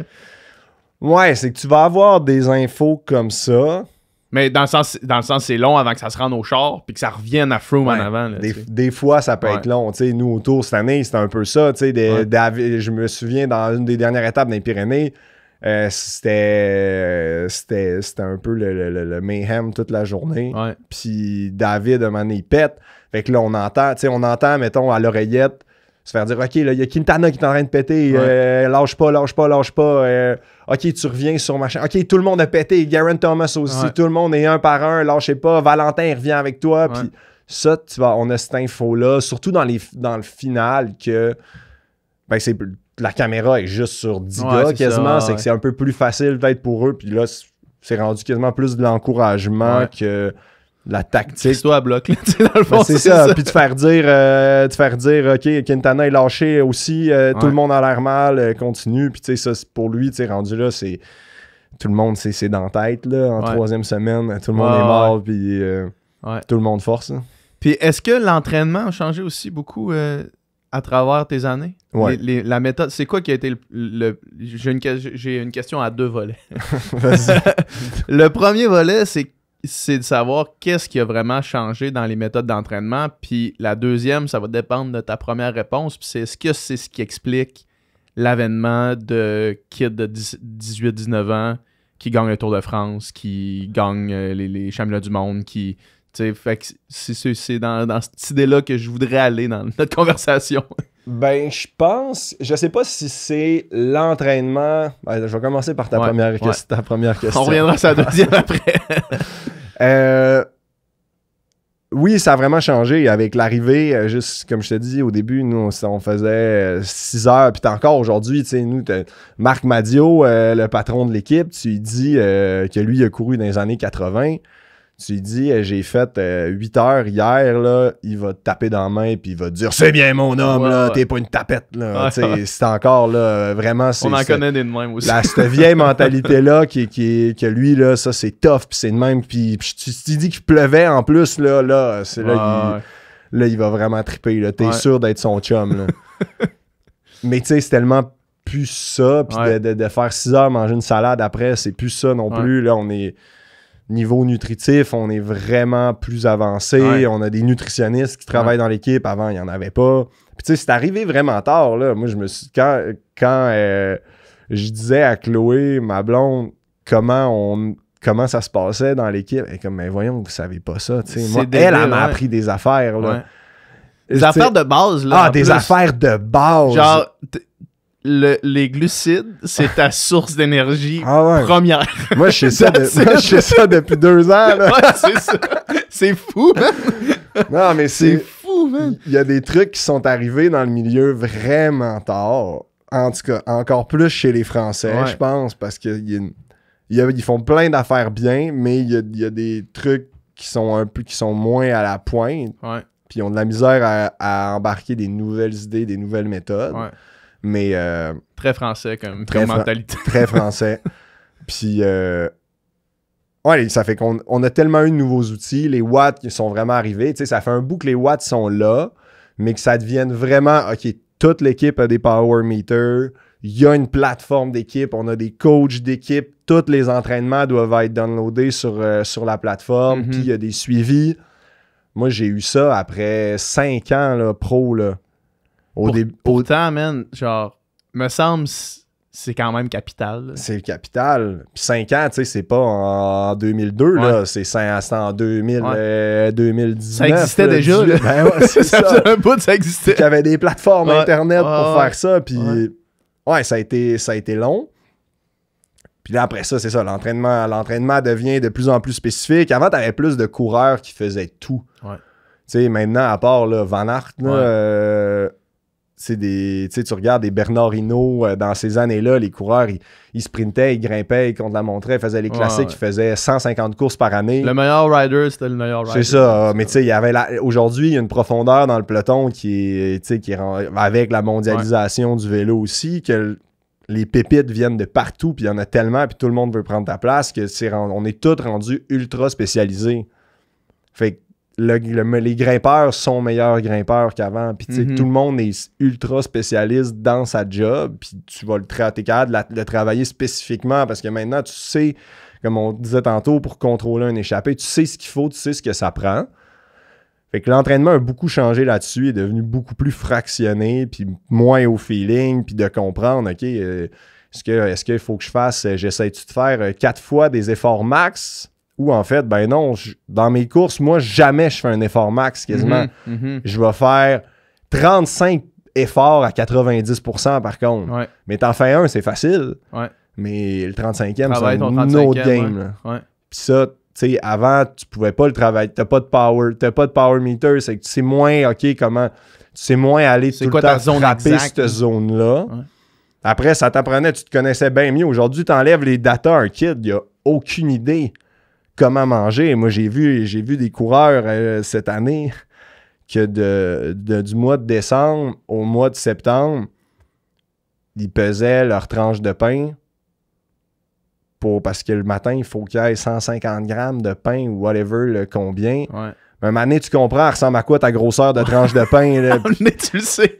Ouais, c'est que tu vas avoir des infos comme ça. Mais dans le sens, dans le sens c'est long avant que ça se rende au char puis que ça revienne à Froome en avant. des, fois, ça peut être long. nous, autour cette année, c'était un peu ça. tu sais je me souviens, dans une des dernières étapes dans les Pyrénées, euh, euh, c'était, un peu le, mayhem toute la journée. Puis David, à un moment donné, il pète. Fait que là, on entend, tu sais, on entend, mettons, à l'oreillette, se faire dire, OK, là, il y a Quintana qui est en train de péter. Euh, lâche pas, lâche pas, lâche pas. OK, tu reviens sur machin. OK, tout le monde a pété. Garen Thomas aussi. Tout le monde est un par un. Lâchez pas. Valentin, revient avec toi. Puis ça, tu vois, on a cette info-là, surtout dans, les, dans le final, que ben, c'est la caméra est juste sur 10 gars quasiment, c'est que c'est un peu plus facile d'être pour eux. Puis là, c'est rendu quasiment plus de l'encouragement que la tactique. toi à bloc, là, <laughs> ben, c'est ça. Puis de faire dire, euh, faire dire, OK, Quintana est lâché aussi, euh, tout le monde a l'air mal, euh, continue. Puis tu sais, ça, pour lui, tu sais, rendu là, c'est. Tout le monde, c'est dans la tête, là, en troisième semaine. Tout le monde est mort, puis tout le monde force. Puis est-ce que l'entraînement a changé aussi beaucoup à travers tes années? la méthode, c'est quoi qui a été le. j'ai, une, question à deux volets. <laughs> <laughs> le premier volet, c'est c'est de savoir qu'est-ce qui a vraiment changé dans les méthodes d'entraînement. Puis la deuxième, ça va dépendre de ta première réponse. Puis c'est est-ce que c'est ce qui explique l'avènement de kids de 18-19 ans qui gagnent le Tour de France, qui gagnent euh, les, les championnats du monde, qui fait c'est dans, cette idée-là que je voudrais aller dans notre conversation. ben, je pense, je sais pas si c'est l'entraînement. Ben, je vais commencer par ta, première, question. On reviendra sur la deuxième <laughs> après. Euh, oui, ça a vraiment changé avec l'arrivée. Euh, juste comme je te dis au début, nous, on, faisait 6 euh, heures. Puis encore aujourd'hui, nous, Marc Madio, le patron de l'équipe, tu lui dis que lui, il a couru dans les années 80 tu lui dis euh, j'ai fait 8 euh, heures hier là, il va te taper dans la main puis il va te dire c'est bien mon homme là, t'es pas une tapette là. c'est encore là vraiment On en connaît des de même aussi. cette vieille <laughs> mentalité là qui, qui que lui là ça c'est tough puis c'est de même puis tu, lui dis qu'il pleuvait en plus là là là, il, va vraiment triper là, t'es sûr d'être son chum <laughs> Mais tu sais c'est tellement plus ça puis de, faire 6 heures manger une salade après, c'est plus ça non plus là on est niveau nutritif, on est vraiment plus avancé. On a des nutritionnistes qui travaillent dans l'équipe. Avant, il n'y en avait pas. Puis tu sais, c'est arrivé vraiment tard. Là. Moi, je me suis. Quand, euh, je disais à Chloé, ma blonde, comment on. Comment ça se passait dans l'équipe? Elle comme, mais voyons, vous savez pas ça. elle, elle m'a appris des affaires. Là. Des affaires de base, là. Ah, des affaires de base. Genre, les glucides, c'est ta <laughs> source d'énergie ah première. Moi, je sais ça, depuis deux ans. c'est fou, Non, mais c'est fou, Il y a des trucs qui sont arrivés dans le milieu vraiment tard. En tout cas, encore plus chez les Français, je pense, parce qu'ils font plein d'affaires bien, mais il y, a, des trucs qui sont un peu qui sont moins à la pointe. Puis ils ont de la misère à, embarquer des nouvelles idées, des nouvelles méthodes. Mais. Euh, très français comme, très mentalité. très français. <laughs> Puis. Euh, ça fait qu'on a tellement eu de nouveaux outils. Les watts sont vraiment arrivés. Tu sais, ça fait un bout que les watts sont là, mais que ça devienne vraiment. OK, toute l'équipe a des power meters. Il y a une plateforme d'équipe, on a des coachs d'équipe, tous les entraînements doivent être downloadés sur, euh, sur la plateforme, mm-hmm. puis il y a des suivis. Moi, j'ai eu ça après cinq ans pro. Là. Au début. Autant, man, genre, me semble c'est quand même capital. C'est le capital. Puis 5 ans, tu sais, c'est pas en 2002, là. C'est en 2000, 2019. Euh, ça existait déjà, là. Ben ouais, <laughs> ça, ça. un bout, ça existait. Tu avais des plateformes Internet pour faire ça. Puis, ouais, ça, a été, ça a été long. Puis là, après ça, c'est ça, l'entraînement, l'entraînement devient de plus en plus spécifique. Avant, t'avais plus de coureurs qui faisaient tout. Tu sais, maintenant, à part là, Van Aert, là, euh, sais, tu regardes des Bernard Hinault euh, dans ces années-là, les coureurs, ils, sprintaient, ils grimpaient, ils contre la montre ils faisaient les classiques, ils faisaient 150 courses par année. Le meilleur rider, c'était le meilleur rider. C'est ça, ah, mais tu sais, il y avait aujourd'hui, il y a une profondeur dans le peloton qui est, avec la mondialisation du vélo aussi, que les pépites viennent de partout, puis il y en a tellement, puis tout le monde veut prendre ta place, que est, on est tous rendus ultra spécialisés. Fait que les grimpeurs sont meilleurs grimpeurs qu'avant. Puis tu sais, mhm. tout le monde est ultra spécialiste dans sa job. Puis tu vas le traiter de le travailler spécifiquement parce que maintenant tu sais, comme on disait tantôt, pour contrôler un échappé, tu sais ce qu'il faut, tu sais ce que ça prend. Fait que l'entraînement a beaucoup changé là-dessus, il est devenu beaucoup plus fractionné, puis moins au feeling, puis de comprendre, OK, euh, est-ce qu'il faut que je fasse, euh, jessaie de faire euh, quatre fois des efforts max où en fait, ben non, dans mes courses, moi, jamais je fais un effort max quasiment. Mhm, mhm. Je vais faire 35 efforts à 90% par contre. Mais t'en fais un, c'est facile. Mais le 35e, c'est un autre game. Pis Puis ça, tu sais, avant, tu pouvais pas le travailler. T'as pas de power, t'as pas de power meter, c'est que tu sais moins, OK, comment... Tu sais moins aller tout le temps zone cette zone-là. Après, ça t'apprenait, tu te connaissais bien mieux. Aujourd'hui, t'enlèves les data à un kid, il a aucune idée comment manger. Moi, j'ai vu, j'ai vu des coureurs euh, cette année que de, du mois de décembre au mois de septembre, ils pesaient leur tranche de pain pour, parce que le matin, il faut qu'il y ait 150 grammes de pain ou whatever le combien. Ouais. Mais tu comprends, elle ressemble à quoi ta grosseur de tranche de pain. <laughs> tu le sais.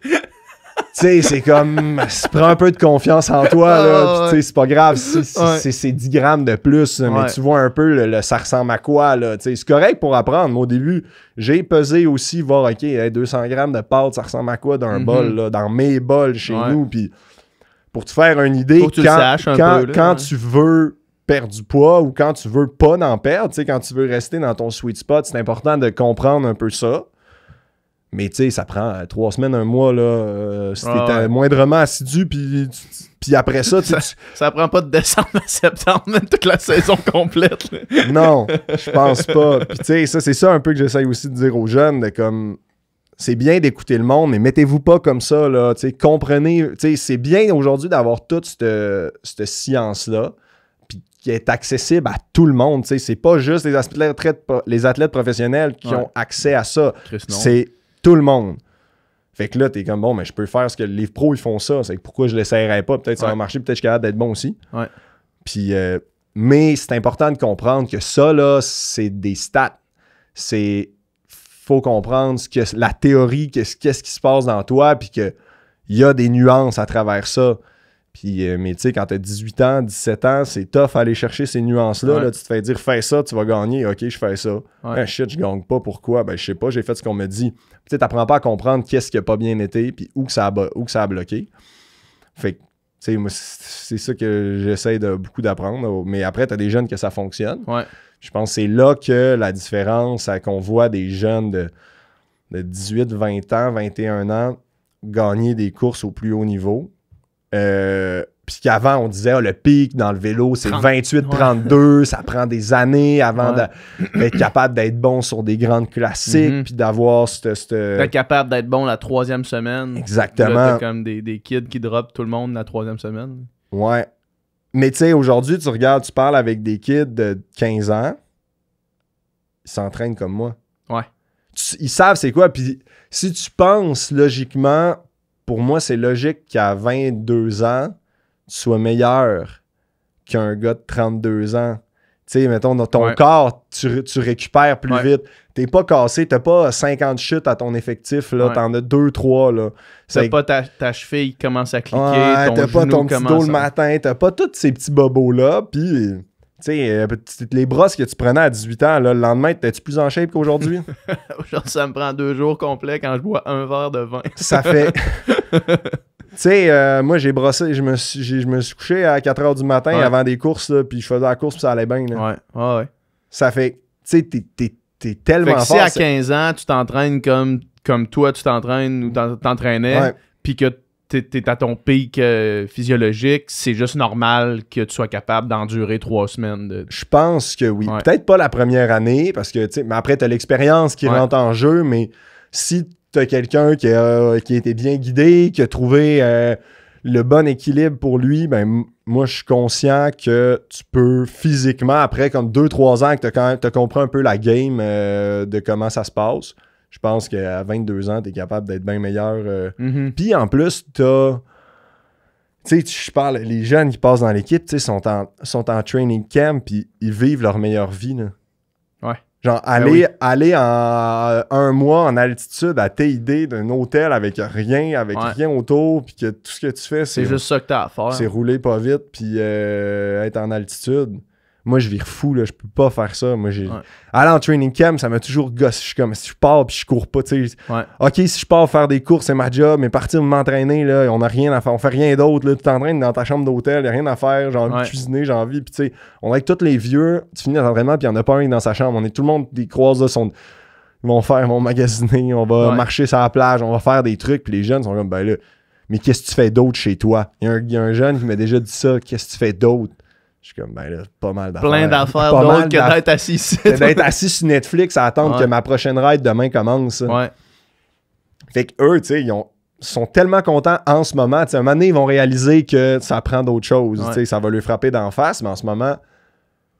Tu sais, c'est comme, prends un peu de confiance en toi, là. tu sais, c'est pas grave, c'est 10 grammes de plus, mais tu vois un peu le, ça ressemble à quoi, là. Tu sais, c'est correct pour apprendre. au début, j'ai pesé aussi, voir, OK, 200 grammes de pâte, ça ressemble à quoi dans un mhm. bol, là, dans mes bols chez nous. Puis, pour te faire une idée, quand, tu, tu veux perdre du poids ou quand tu veux pas en perdre, quand tu veux rester dans ton sweet spot, c'est important de comprendre un peu ça. Mais tu sais, ça prend euh, trois semaines, un mois, là, euh, si t'es ah moindrement assidu, puis, après ça, ça, ça prend pas de décembre à septembre, même <laughs> toute la saison complète. non, je pense <laughs> pas. Puis tu sais, ça, c'est ça un peu que j'essaye aussi de dire aux jeunes, de comme, c'est bien d'écouter le monde, mais mettez-vous pas comme ça, là, tu sais, comprenez, tu sais, c'est bien aujourd'hui d'avoir toute cette, science-là, qui est accessible à tout le monde. C'est pas juste les athlètes, les athlètes professionnels qui ont accès à ça. C'est tout le monde. Fait que là, t'es comme bon, mais je peux faire ce que les pros ils font ça. C'est pourquoi je l'essayerais pas. Peut-être ça va marcher, peut-être je suis capable d'être bon aussi. Puis, euh, mais c'est important de comprendre que ça, là, c'est des stats. C'est. Faut comprendre ce que, la théorie, qu'est-ce, quest qui se passe dans toi, puis il y a des nuances à travers ça. Puis, euh, mais tu sais, quand t'as 18 ans, 17 ans, c'est tough aller chercher ces nuances-là. tu te fais dire, fais ça, tu vas gagner. Ok, je fais ça. Ah, shit, je gagne pas. Pourquoi? Ben, je sais pas, j'ai fait ce qu'on me dit. Tu sais, t'apprends pas à comprendre qu'est-ce qui a pas bien été, puis où que ça a, où que ça a bloqué. Fait que, c'est ça que j'essaie de beaucoup d'apprendre. Mais après, t'as des jeunes que ça fonctionne. Je pense que c'est là que la différence, qu'on voit des jeunes de 18, 20 ans, 21 ans gagner des courses au plus haut niveau euh, puis qu'avant, on disait, ah, le pic dans le vélo, c'est 28-32, <laughs> ça prend des années avant d'être capable d'être bon sur des grandes classiques, mhm. puis d'avoir cette... capable d'être bon la troisième semaine. Exactement. comme des, des, kids qui drop tout le monde la troisième semaine. Ouais. Mais tu sais, aujourd'hui, tu regardes, tu parles avec des kids de 15 ans, ils s'entraînent comme moi. Ouais. ils savent c'est quoi, puis si tu penses logiquement pour moi, c'est logique qu'à 22 ans, tu sois meilleur qu'un gars de 32 ans. Tu sais, mettons, dans ton corps, tu, récupères plus vite. T'es pas cassé, t'as pas 50 chutes à ton effectif, là. T'en as 2-3, là. T'as pas ta, cheville qui commence à cliquer, t'as pas ton petit dos le matin, t'as pas tous ces petits bobos-là, puis... Tu sais, euh, les brosses que tu prenais à 18 ans, le lendemain, tétais tu plus en shape qu'aujourd'hui? <laughs> Aujourd'hui, ça me prend deux jours complets quand je bois un verre de vin. ça fait <laughs> tu sais, euh, moi, j'ai brossé, je me, suis, me suis couché à 4 h du matin avant des courses, puis je faisais la course, puis ça allait bien. Ouais, ouais, Ça fait, tu sais, t'es, t'es, tellement fort, Si à 15 ans, tu t'entraînes comme, comme toi, tu t'entraînes ou t'entraînais, puis que t'es, es à ton pic euh, physiologique, c'est juste normal que tu sois capable d'endurer trois semaines. De... Je pense que oui. Peut-être pas la première année, parce que, tu sais, mais après, t'as l'expérience qui rentre en jeu, mais si t'as quelqu'un qui a, été bien guidé, qui a trouvé euh, le bon équilibre pour lui, ben moi, je suis conscient que tu peux physiquement, après comme deux, trois ans, que tu as compris un peu la game euh, de comment ça se passe. Je pense qu'à 22 ans, tu es capable d'être bien meilleur. Euh. Mm-hmm. Puis en plus, t'as... tu sais, je parle, les jeunes qui passent dans l'équipe, tu sais, sont en, sont en training camp, puis ils vivent leur meilleure vie, là. Ouais. Genre, ben aller, aller en euh, un mois en altitude à TID d'un hôtel avec rien, avec rien autour, puis que tout ce que tu fais, c'est. juste C'est rouler pas vite, puis euh, être en altitude. Moi, je vire fou, là. Je peux pas faire ça. Moi, j'ai. Aller en training camp, ça m'a toujours gosse. Je suis comme, si je pars puis je cours pas, tu sais. Ok, si je pars faire des courses c'est ma job, mais partir m'entraîner, là, on a rien à faire. On fait rien d'autre, là. Tu t'entraînes dans ta chambre d'hôtel, Il y a rien à faire. J'ai envie de cuisiner, j'ai envie. Puis, tu sais, on est avec tous les vieux. Tu finis l'entraînement, puis y en a pas un dans sa chambre. On est tout le monde des croises, là, sont ils vont faire, ils vont magasiner, <laughs> on va marcher sur la plage, on va faire des trucs. Puis les jeunes sont comme, ben là, mais qu'est-ce que tu fais d'autre chez toi? il y, a un jeune qui m'a déjà dit ça, qu'est-ce que tu fais d'autre? Je suis comme, ben là, pas mal d'affaires. Plein d'affaires d'autres que d'être assis ici. d'être assis sur Netflix à attendre que ma prochaine ride demain commence. Ouais. Fait qu'eux, tu sais, ils sont tellement contents en ce moment. Tu sais, à un moment donné, ils vont réaliser que ça prend d'autres choses. Tu sais, ça va leur frapper d'en face, mais en ce moment,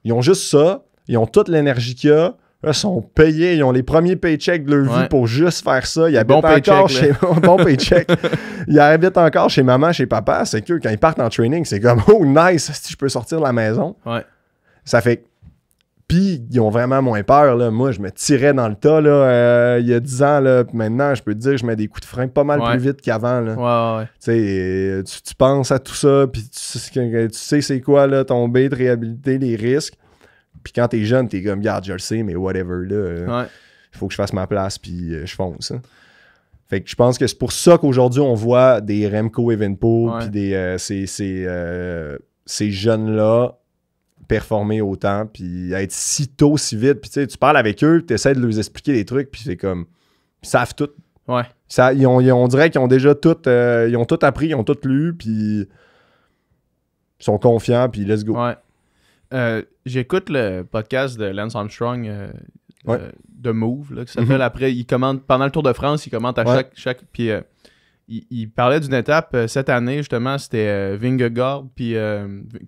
ils ont juste ça. Ils ont toute l'énergie qu'il y a. Ils sont payés, ils ont les premiers paychecks de leur vie pour juste faire ça. Ils habitent bon encore chez <laughs> bon paycheck. <laughs> Ils encore chez maman, chez papa. C'est que quand ils partent en training, c'est comme <laughs> oh nice, si je peux sortir de la maison. Ouais. Ça fait puis ils ont vraiment moins peur. Là. Moi, je me tirais dans le tas euh, il y a 10 ans. Là, maintenant, je peux te dire, que je mets des coups de frein pas mal plus vite qu'avant. Euh, tu, penses à tout ça, puis tu, sais c'est quoi là, tomber, de réhabiliter, les risques. Puis quand t'es jeune, t'es comme, garde, je le sais, mais whatever, là. Euh, il faut que je fasse ma place, puis euh, je fonce. Hein. Fait que je pense que c'est pour ça qu'aujourd'hui, on voit des Remco Evenpool, puis des, euh, ces, jeunes-là performer autant, puis être si tôt, si vite. Puis tu sais, tu parles avec eux, tu essaies de leur expliquer des trucs, puis c'est comme, ils savent tout. Ouais. Ça, ils on dirait qu'ils ont déjà tout, ils ont tout appris, ils ont tout lu, puis ils sont confiants, puis let's go. Ouais. Euh, j'écoute le podcast de Lance Armstrong euh, de Move, qui mhm. s'appelle après. Il commente, pendant le Tour de France, il commente à chaque. chaque puis euh, il, parlait d'une étape cette année, justement, c'était Vingegaard. Puis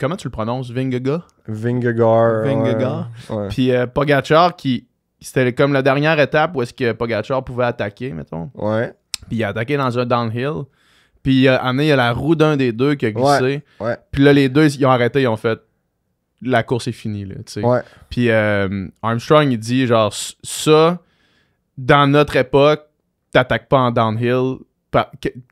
comment tu le prononces Vingegaard Vingegaard. Vingegaard. Puis Pogachar, qui. C'était comme la dernière étape où est-ce que Pogachar pouvait attaquer, mettons. Ouais. Puis il a attaqué dans un downhill. Puis il a, amené, il a la roue d'un des deux qui a glissé. Puis là, les deux, ils ont arrêté, ils ont fait la course est finie. Là, Puis euh, Armstrong, il dit genre, ça, dans notre époque, t'attaques pas en downhill.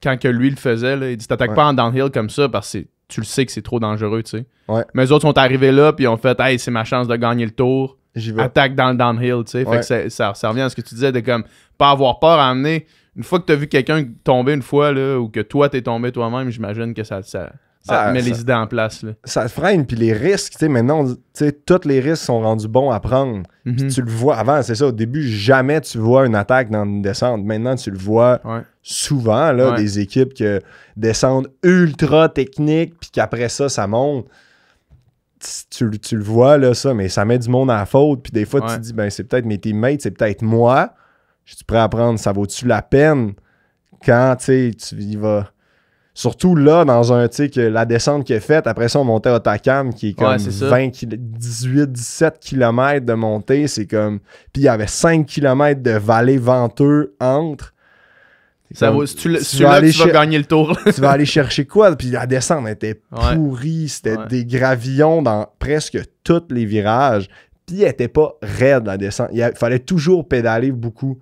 Quand que lui le faisait, là, il dit t'attaques pas en downhill comme ça parce que tu le sais que c'est trop dangereux. tu Ouais. Mais les autres sont arrivés là, puis ils ont fait, hey, c'est ma chance de gagner le tour. Vais. Attaque dans le downhill. tu Fait que ça, revient à ce que tu disais de comme pas avoir peur à amener. Une fois que t'as vu quelqu'un tomber une fois, là, ou que toi t'es tombé toi-même, j'imagine que ça, ça, ça ah, met les idées en place. Ça freine, puis les risques, tu sais, maintenant, tu sais, tous les risques sont rendus bons à prendre. Puis mhm. tu le vois avant, c'est ça, au début, jamais tu vois une attaque dans une descente. Maintenant, tu le vois souvent, là, des équipes qui descendent ultra techniques, puis qu'après ça, ça monte. Tu, le vois, là, ça, mais ça met du monde à la faute. Puis des fois, tu te dis, ben, c'est peut-être mes teammates, c'est peut-être moi. Je suis prêt à prendre, ça vaut-tu la peine quand, tu sais, tu y vas Surtout là, dans un, tu la descente qui est faite, après ça, on montait à Takam, qui est comme 18, 17 km de montée. C'est comme. Puis il y avait 5 km de vallée venteux entre. Ça tu, vas, aller le tour. tu vas aller chercher quoi? Puis la descente était <laughs> pourrie. C'était des gravillons dans presque tous les virages. Puis elle était pas raide, la descente. Il fallait toujours pédaler beaucoup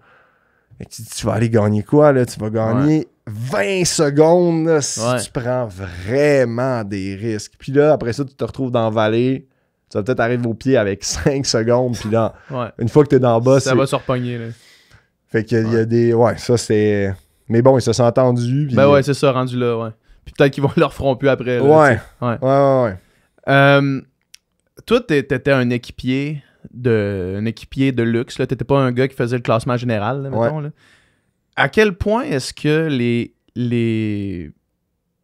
tu, tu vas aller gagner quoi? Là? Tu vas gagner 20 secondes si tu prends vraiment des risques. Puis là, après ça, tu te retrouves dans la vallée. Tu vas peut-être arriver au pied avec 5 secondes. Puis là, une fois que tu es dans le bas, ça va se repogner. Là. Fait qu'il y a des. Ouais, ça c'est. Mais bon, ils se sont entendus. Ben ouais, c'est ça, rendu là, ouais. Puis peut-être qu'ils vont <laughs> leur front plus après. ouais. ouais. Ouais, ouais, euh, un équipier d'un équipier de luxe, tu n'étais pas un gars qui faisait le classement général, mettons, À quel point est-ce que les, les,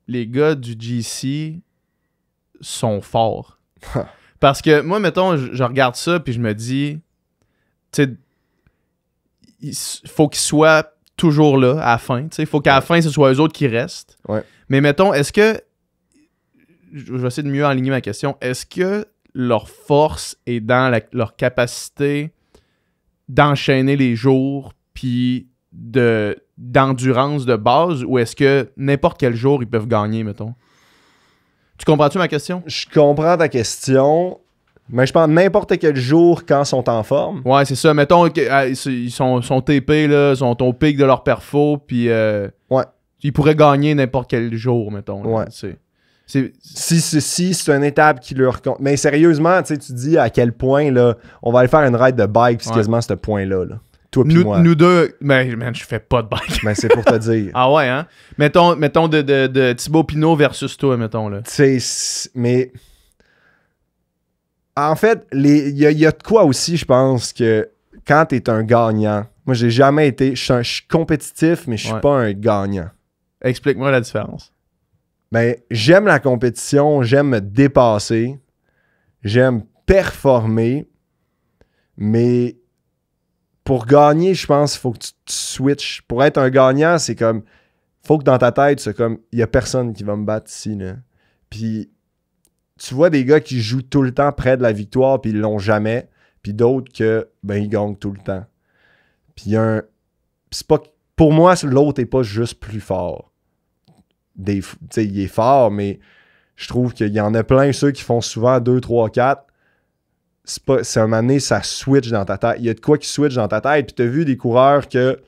les gars du GC sont forts? Parce que moi, mettons, je, regarde ça, puis je me dis, tu il faut qu'ils soient toujours là à la fin. Il faut qu'à la fin, ce soit eux autres qui restent. Mais mettons, est-ce que. Je vais essayer de mieux aligner ma question. Est-ce que leur force et dans leur capacité d'enchaîner les jours, puis de, d'endurance de base, ou est-ce que n'importe quel jour, ils peuvent gagner, mettons? Tu comprends-tu ma question? Je comprends ta question. Mais je pense n'importe quel jour quand sont en forme. Ouais, c'est ça. Mettons ah, ils sont, sont TP, ils sont au pic de leur perfo, puis euh, ouais. ils pourraient gagner n'importe quel jour, mettons. ouais. Si, c'est une étape qui leur compte. Mais sérieusement, tu dis à quel point là, on va aller faire une ride de bike, c'est ce point-là. Toi nous, nous deux, mais je fais pas de bike. Mais c'est pour te <laughs> dire. ah ouais, hein? Mettons, mettons de, de, de Thibaut Pinot versus toi, mettons. là. sais, mais. En fait, il y, a de quoi aussi, je pense, que quand tu es un gagnant, moi j'ai jamais été. Je suis compétitif, mais je suis pas un gagnant. Explique-moi la différence. Ben, j'aime la compétition, j'aime me dépasser, j'aime performer, mais pour gagner, je pense, il faut que tu, switches. Pour être un gagnant, c'est comme, faut que dans ta tête, c'est comme, il n'y a personne qui va me battre ici. Puis, tu vois des gars qui jouent tout le temps près de la victoire, puis ils l'ont jamais, puis d'autres que, ben, ils gagnent tout le temps. Puis, y un. pour moi, l'autre n'est pas juste plus fort des, il est fort, mais je trouve qu'il y en a plein, ceux qui font souvent 2, 3, 4. C'est, pas, un moment ça switch dans ta tête. Il y a de quoi qui switch dans ta tête. Puis tu as vu des coureurs que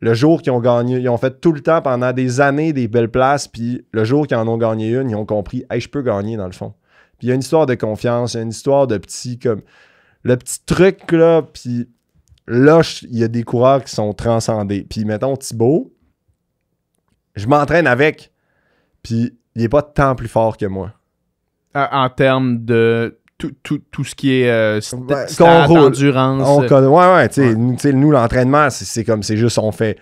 le jour qu'ils ont gagné, ils ont fait tout le temps pendant des années des belles places. Puis le jour qu'ils en ont gagné une, ils ont compris, hey, je peux gagner dans le fond. Puis il y a une histoire de confiance, il y a une histoire de petit, comme le petit truc là. Puis là, il y a des coureurs qui sont transcendés. Puis mettons Thibault, je m'entraîne avec. Puis il est pas tant plus fort que moi. Euh, en, termes de tout, ce qui est euh, ben, roule. on endurance. On euh. ouais, ouais, nous, l'entraînement, c'est comme, c'est juste, on fait.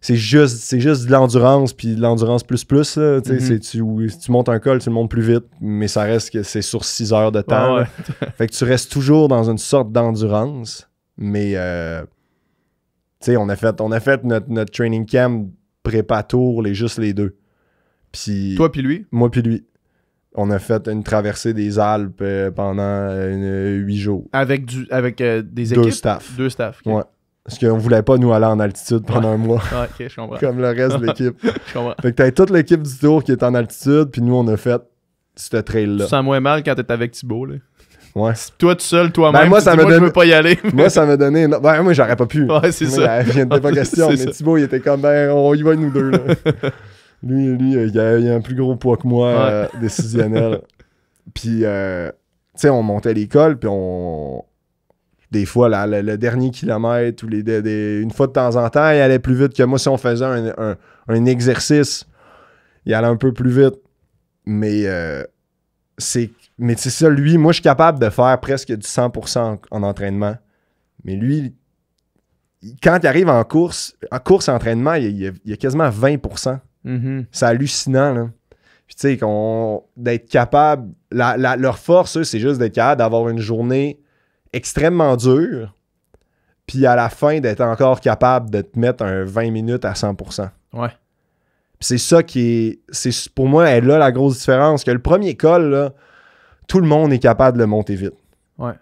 C'est juste, c'est juste de l'endurance, puis de l'endurance plus plus. Mm-hmm. tu, montes un col, tu le montes plus vite, mais ça reste que c'est sur 6 heures de temps. <laughs> fait que tu restes toujours dans une sorte d'endurance. Mais, euh, tu sais, on, a fait, on a fait notre, training camp prépa-tour, les, juste les deux. Puis, Toi puis lui? Moi puis lui. On a fait une traversée des Alpes euh, pendant euh, euh, huit jours. Avec, du, avec des équipes? Deux staffs. Deux staffs, ouais. Parce qu'on voulait pas nous aller en altitude pendant un mois. <laughs> ok, je comprends. Comme le reste de l'équipe. <laughs> je comprends. Fait que toute l'équipe du tour qui est en altitude, puis nous on a fait ce trail-là. Tu sens moins mal quand t'es avec Thibaut, là. Ouais. Toi tout seul, toi-même, ben, tu moi, ça me veux pas y aller. <laughs> moi, ça m'a donné... Ben, moi, j'aurais pas pu. Ouais, c'est ça. Il pas question, mais ça. Thibaut, il était comme, ben, on y va, nous deux, là. Lui, euh, il, a, un plus gros poids que moi euh, décisionnel. <laughs> puis, euh, tu sais, on montait l'école, puis on. Des fois, le, dernier kilomètre, ou les, une fois de temps en temps, il allait plus vite que moi. Si on faisait un, exercice, il allait un peu plus vite. Mais c'est ça, lui, moi, je suis capable de faire presque du 100% en, entraînement. Mais lui, quand il arrive en course, en course-entraînement, il, y a quasiment 20%. Mm-hmm. C'est hallucinant, là. Puis, tu sais, d'être capable. leur force, c'est juste d'être capable d'avoir une journée extrêmement dure, puis à la fin, d'être encore capable de te mettre un 20 minutes à 100%. Ouais. c'est ça qui est, Pour moi, elle a la grosse différence. Que le premier col, tout le monde est capable de le monter vite. Ouais.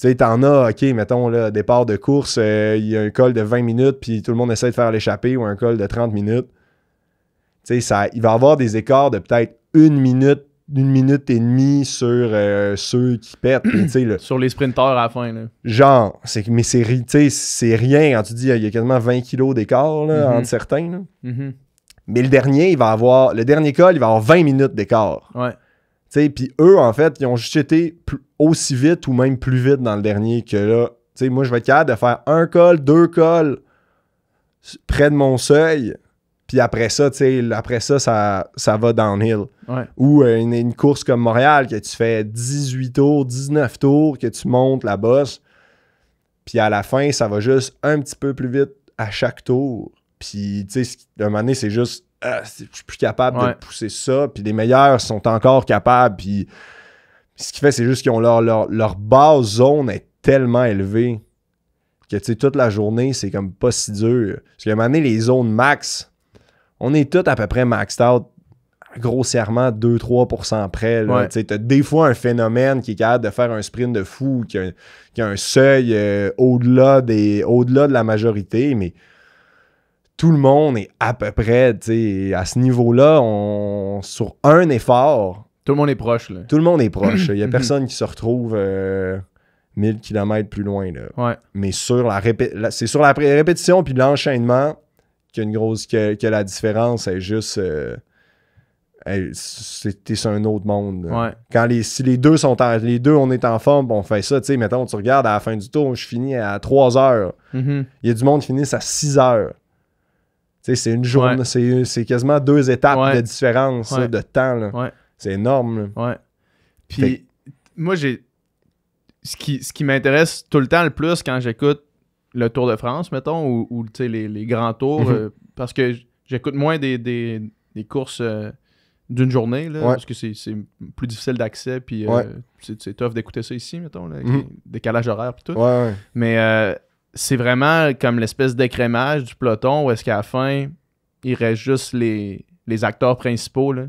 Tu sais, t'en as, OK, mettons, là, départ de course, euh, il y a un col de 20 minutes, puis tout le monde essaie de faire l'échapper ou un col de 30 minutes. Ça, il va y avoir des écarts de peut-être une minute, une minute et demie sur euh, ceux qui pètent. <clears throat> sur les sprinteurs à la fin. Genre, mais c'est rien tu dis il y a quasiment 20 kilos d'écart mhm. entre certains. Mhm. Mais le dernier, il va avoir. Le dernier col, il va avoir 20 minutes d'écart. Ouais. Puis eux, en fait, ils ont juste été aussi vite ou même plus vite dans le dernier que là. moi, je vais être capable de faire un col, deux cols près de mon seuil puis après ça, tu après ça, ça, ça va downhill. Ou euh, une, course comme Montréal, que tu fais 18 tours, 19 tours, que tu montes la bosse. Puis à la fin, ça va juste un petit peu plus vite à chaque tour. Puis, tu sais, moment donné, c'est juste, ah, Je ne suis plus capable de pousser ça. Puis les meilleurs sont encore capables. Puis ce qui fait, c'est juste qu'ils ont leur, leur, base zone est tellement élevée que, tu sais, toute la journée, c'est comme pas si dur. Parce qu'à un moment donné, les zones max, on est tous à peu près maxed out grossièrement 2-3% près. Tu des fois un phénomène qui est capable de faire un sprint de fou, qui a, un seuil euh, au-delà, des, au-delà de la majorité, mais tout le monde est à peu près à ce niveau-là, sur un effort. Tout le monde est proche. Là. Tout le monde est proche. Il n'y a <clears throat> personne qui se retrouve 1000 euh, km plus loin. Mais sur la, c'est sur la répétition puis l'enchaînement une grosse. que, la différence est juste. Euh, c'était un autre monde. Quand les, si les deux sont en, les deux, on est en forme, on fait ça, tu sais, mettons, tu regardes à la fin du tour, je finis à 3 heures. Mm-hmm. Il y a du monde qui finit à 6 heures. c'est une journée, c'est quasiment deux étapes de différence de temps. C'est énorme. Puis, moi, j'ai. ce qui m'intéresse tout le temps le plus quand j'écoute le Tour de France, mettons, ou, ou les, les, grands tours, mhm. euh, parce que j'écoute moins des, courses euh, d'une journée, là, parce que c'est plus difficile d'accès, puis euh, c'est tough d'écouter ça ici, mettons, là, mhm. décalage horaire, puis tout. Mais c'est vraiment comme l'espèce d'écrémage du peloton, où est-ce qu'à la fin, il reste juste les, acteurs principaux, là.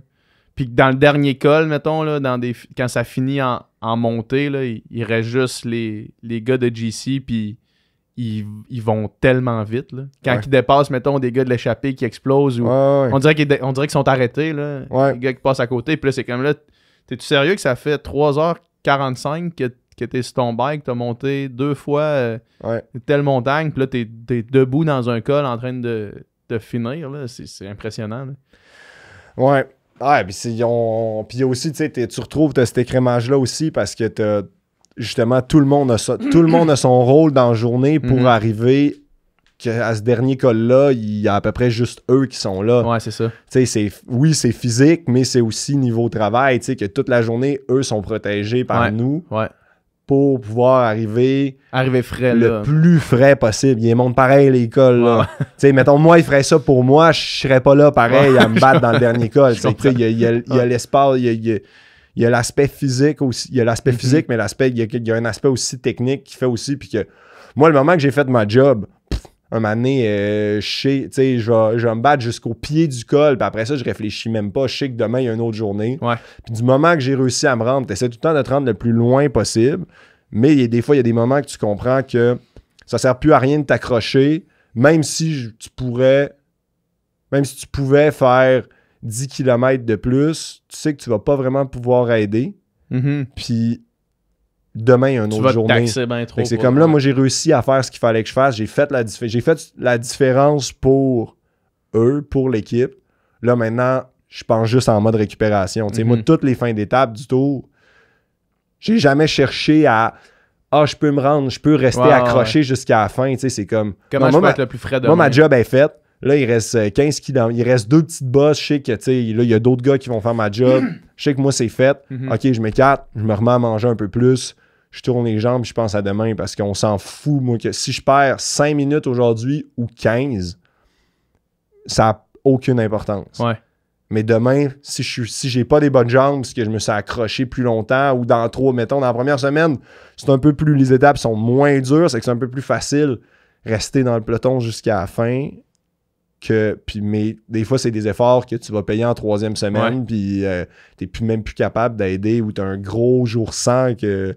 Puis dans le dernier col, mettons, là, dans des, quand ça finit en, montée, là, il, il, reste juste les, les gars de GC, puis ils, vont tellement vite. Quand ils dépassent, mettons, des gars de l'échappée qui explosent, ou on dirait qu'ils sont arrêtés, là. les gars qui passent à côté, puis là, c'est comme là, t'es-tu sérieux que ça fait 3h45 que, que t'es sur ton bike, t'as monté deux fois euh, telle montagne, puis là, t'es debout dans un col en train de, finir, c'est impressionnant. Ouais. Ouais, puis il aussi, tu sais, tu retrouves cet écrémage-là aussi parce que t'as justement, tout le monde a, tout le monde a son rôle dans la journée pour mhm. arriver à ce dernier col-là, il y a à peu près juste eux qui sont là. Oui, c'est ça. oui, c'est physique, mais c'est aussi niveau travail, que toute la journée, eux sont protégés par nous. Pour pouvoir arriver, arriver frais, le plus frais possible. Ils montent pareil les cols. Là. <laughs> mettons, moi, ils feraient ça pour moi, je serais pas là pareil à me battre dans le dernier <laughs> col. Il y a, l'espace, il y il y a l'aspect physique aussi. Il y a l'aspect mhm. physique, mais l'aspect, il, y a un aspect aussi technique qui fait aussi. Puis que moi, le moment que j'ai fait ma job, un année donné, euh, je sais, je vais me battre jusqu'au pied du col, puis après ça, je réfléchis même pas. Je sais que demain, il y a une autre journée. Puis du moment que j'ai réussi à me rendre, tu essaies tout le temps de te rendre le plus loin possible. Mais il y des fois, il y a des moments que tu comprends que ça sert plus à rien de t'accrocher, même si tu pourrais. Même si tu pouvais faire 10 km de plus, tu sais que tu vas pas vraiment pouvoir aider. Mm-hmm. Puis demain, il y a une autre journée. c'est comme là, moi, j'ai réussi à faire ce qu'il fallait que je fasse. J'ai fait la, j'ai fait la différence pour eux, pour l'équipe. Là, maintenant, je pense juste en mode récupération. Moi, mm-hmm. toutes les fins d'étape du tour, j'ai jamais cherché à ah, je peux me rendre, je peux rester accroché jusqu'à la fin. C'est comme. Comment je peux le plus frais de Moi, ma job est faite. Là, il reste 15 euh, qui Il reste deux petites bosses. Je sais que, là, il y a d'autres gars qui vont faire ma job. <clears throat> Je sais que moi, c'est fait. Mhm. OK, je m'écarte. Je me remets à manger un peu plus. Je tourne les jambes. Je pense à demain parce qu'on s'en fout, moi, que si je perds 5 minutes aujourd'hui ou 15, ça n'a aucune importance. Mais demain, si je si j'ai pas des bonnes jambes, parce que je me suis accroché plus longtemps, ou dans trois, mettons, dans la première semaine, c'est un peu plus. Les étapes sont moins dures, c'est que c'est un peu plus facile rester dans le peloton jusqu'à la fin que puis mais des fois c'est des efforts que tu vas payer en troisième semaine puis tu euh, t'es plus même plus capable d'aider ou t'as un gros jour sans que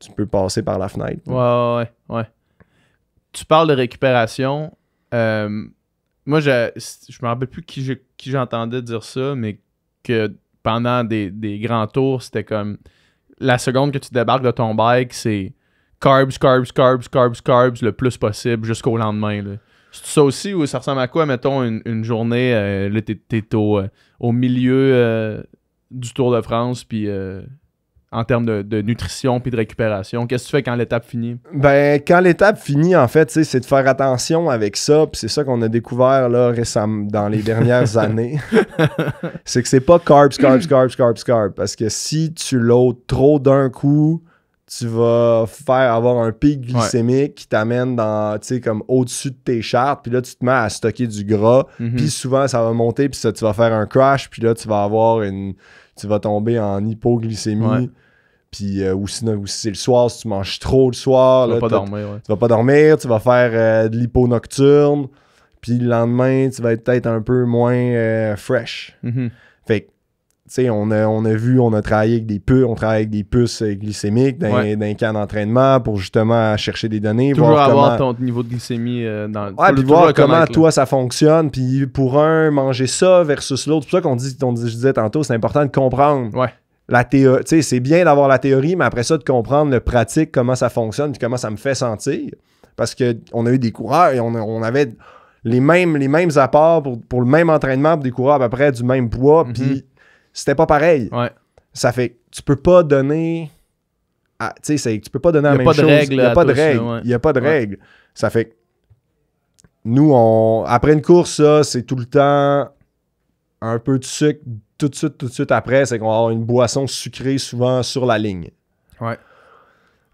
tu peux passer par la fenêtre. Ouais ouais ouais. Tu parles de récupération. Euh, moi je je me rappelle plus qui j'entendais dire ça mais que pendant des, des grands tours c'était comme la seconde que tu débarques de ton bike c'est carbs carbs carbs carbs carbs le plus possible jusqu'au lendemain là ça aussi ou ça ressemble à quoi, mettons, une, journée, le euh, là, t'es, euh, au, milieu euh, du Tour de France, puis en termes de, nutrition puis de récupération, qu'est-ce que tu fais quand l'étape finit? Ben, quand l'étape finit, en fait, c'est de faire attention avec ça, puis c'est ça qu'on a découvert là, récemment, dans les dernières <laughs> années. c'est que c'est pas carbs, carbs, carbs, carbs, carbs, parce que si tu l'ôtes trop d'un coup, tu vas faire avoir un pic glycémique qui t'amène dans comme au-dessus de tes chartes puis là tu te mets à stocker du gras mhm. puis souvent ça va monter puis ça tu vas faire un crash puis là tu vas avoir une tu vas tomber en hypoglycémie puis euh, ou sinon si c'est le soir si tu manges trop le soir tu vas pas dormir tu vas pas dormir tu vas faire euh, de l'hypo nocturne puis le lendemain tu vas être peut-être un peu moins euh, fresh mhm on a, on a vu, on a travaillé avec des puces, on travaille des puces euh, glycémiques dans, cas d'entraînement pour justement chercher des données. Toujours avoir ton niveau de glycémie euh, dans ouais, puis voir comment toi ça fonctionne, puis pour un manger ça versus l'autre. C'est pour ça qu'on dit, on je tantôt, c'est important de comprendre. Ouais. La théorie, c'est bien d'avoir la théorie, mais après ça, de comprendre le pratique, comment ça fonctionne, puis comment ça me fait sentir. Parce qu'on a eu des coureurs et on, avait les mêmes, les mêmes apports pour, le même entraînement pour des coureurs à peu près du même poids, mhm. puis c'était pas pareil. Ça fait tu peux pas donner. À, tu peux pas donner la même chose. Il a pas de règle. Il n'y a pas de règle. Ça fait nous, on, après une course, c'est tout le temps un peu de sucre tout de suite, tout de suite après. C'est qu'on va avoir une boisson sucrée souvent sur la ligne. Ouais.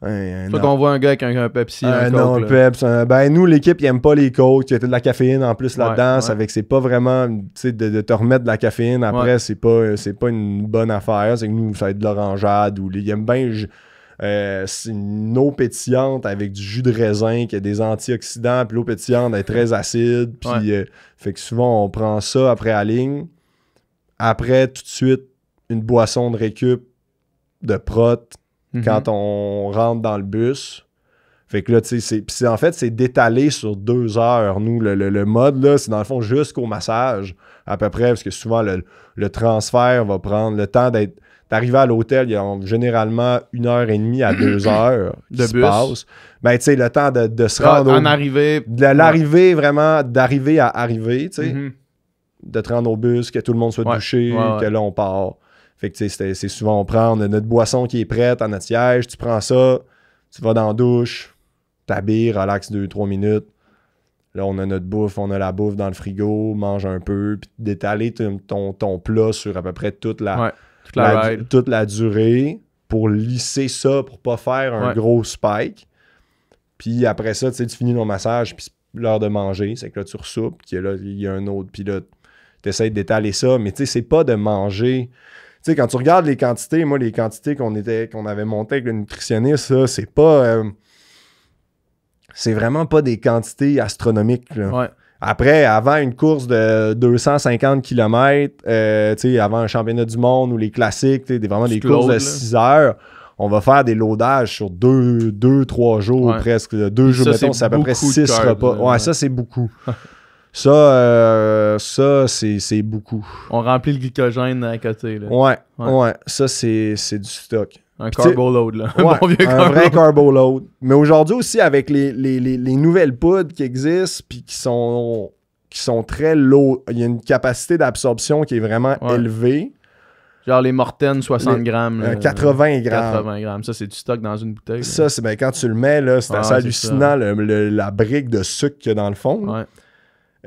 Hey, on qu'on voit un gars avec un, un Pepsi. non, Pepsi. Ben, nous, l'équipe, il aime pas les Cokes. Il y a de la caféine en plus là-dedans. Avec c'est pas vraiment tu sais, de te remettre de la caféine après, c'est pas, pas une bonne affaire. C'est que nous, ça va être de l'orangeade ou les... ils euh, c'est une eau pétillante avec du jus de raisin qui a des antioxydants, puis l'eau pétillante est très acide. Puis, euh, fait que souvent, on prend ça après à ligne. Après, tout de suite, une boisson de récup, de prot Mhm. quand on rentre dans le bus. Fait que là, tu sais, en fait, c'est détalé sur deux heures, nous. Le, mode, là, c'est dans le fond jusqu'au massage, à peu près, parce que souvent, le, transfert va prendre le temps d'être d'arriver à l'hôtel, il y a généralement une heure et demie à <clears throat> deux heures de bus. passe. Ben, tu sais, le temps de, se ah, rendre. en au, De l'arrivée, vraiment, d'arriver à arriver, tu sais. Mhm. De te rendre au bus, que tout le monde soit touché, que là, on part. Fait c'est souvent on prend a notre boisson qui est prête à notre siège, tu prends ça, tu vas dans la douche, t'habilles, relax 2-3 minutes. Là, on a notre bouffe, on a la bouffe dans le frigo, mange un peu, puis d'étaler ton, ton, plat sur à peu près toute la, toute, la, durée pour lisser ça, pour pas faire un gros spike. Puis après ça, tu finis ton massage, puis l'heure de manger, c'est que là, tu ressoupes, puis là, il y a un autre, puis là, tu essaies d'étaler ça, mais tu sais, c'est pas de manger sais, quand tu regardes les quantités, moi, les quantités qu'on était qu'on avait montées avec le nutritionniste, c'est pas. Euh, c'est vraiment pas des quantités astronomiques. Après, avant une course de 250 km, euh, avant un championnat du monde ou les classiques, des, vraiment des courses de 6 heures, on va faire des loadages sur 2-3 jours presque. 2 jours, mettons, c'est à peu près 6 repas. ça, c'est beaucoup. <laughs> Ça, euh, ça c'est beaucoup. On remplit le glycogène à côté. Là. Ouais, ouais, Ça, c'est du stock. Un carbo load, là. <laughs> un vrai load. Mais aujourd'hui aussi, avec les, nouvelles poudres qui existent, puis qui sont, qui sont très low, il y a une capacité d'absorption qui est vraiment élevée. Genre les Morten 60 grammes. 80 euh, grammes. 80 grammes. Ça, c'est du stock dans une bouteille. Ça, c'est ben, quand tu le mets, là, c'est ah, assez hallucinant la brique de sucre qu'il y a dans le fond.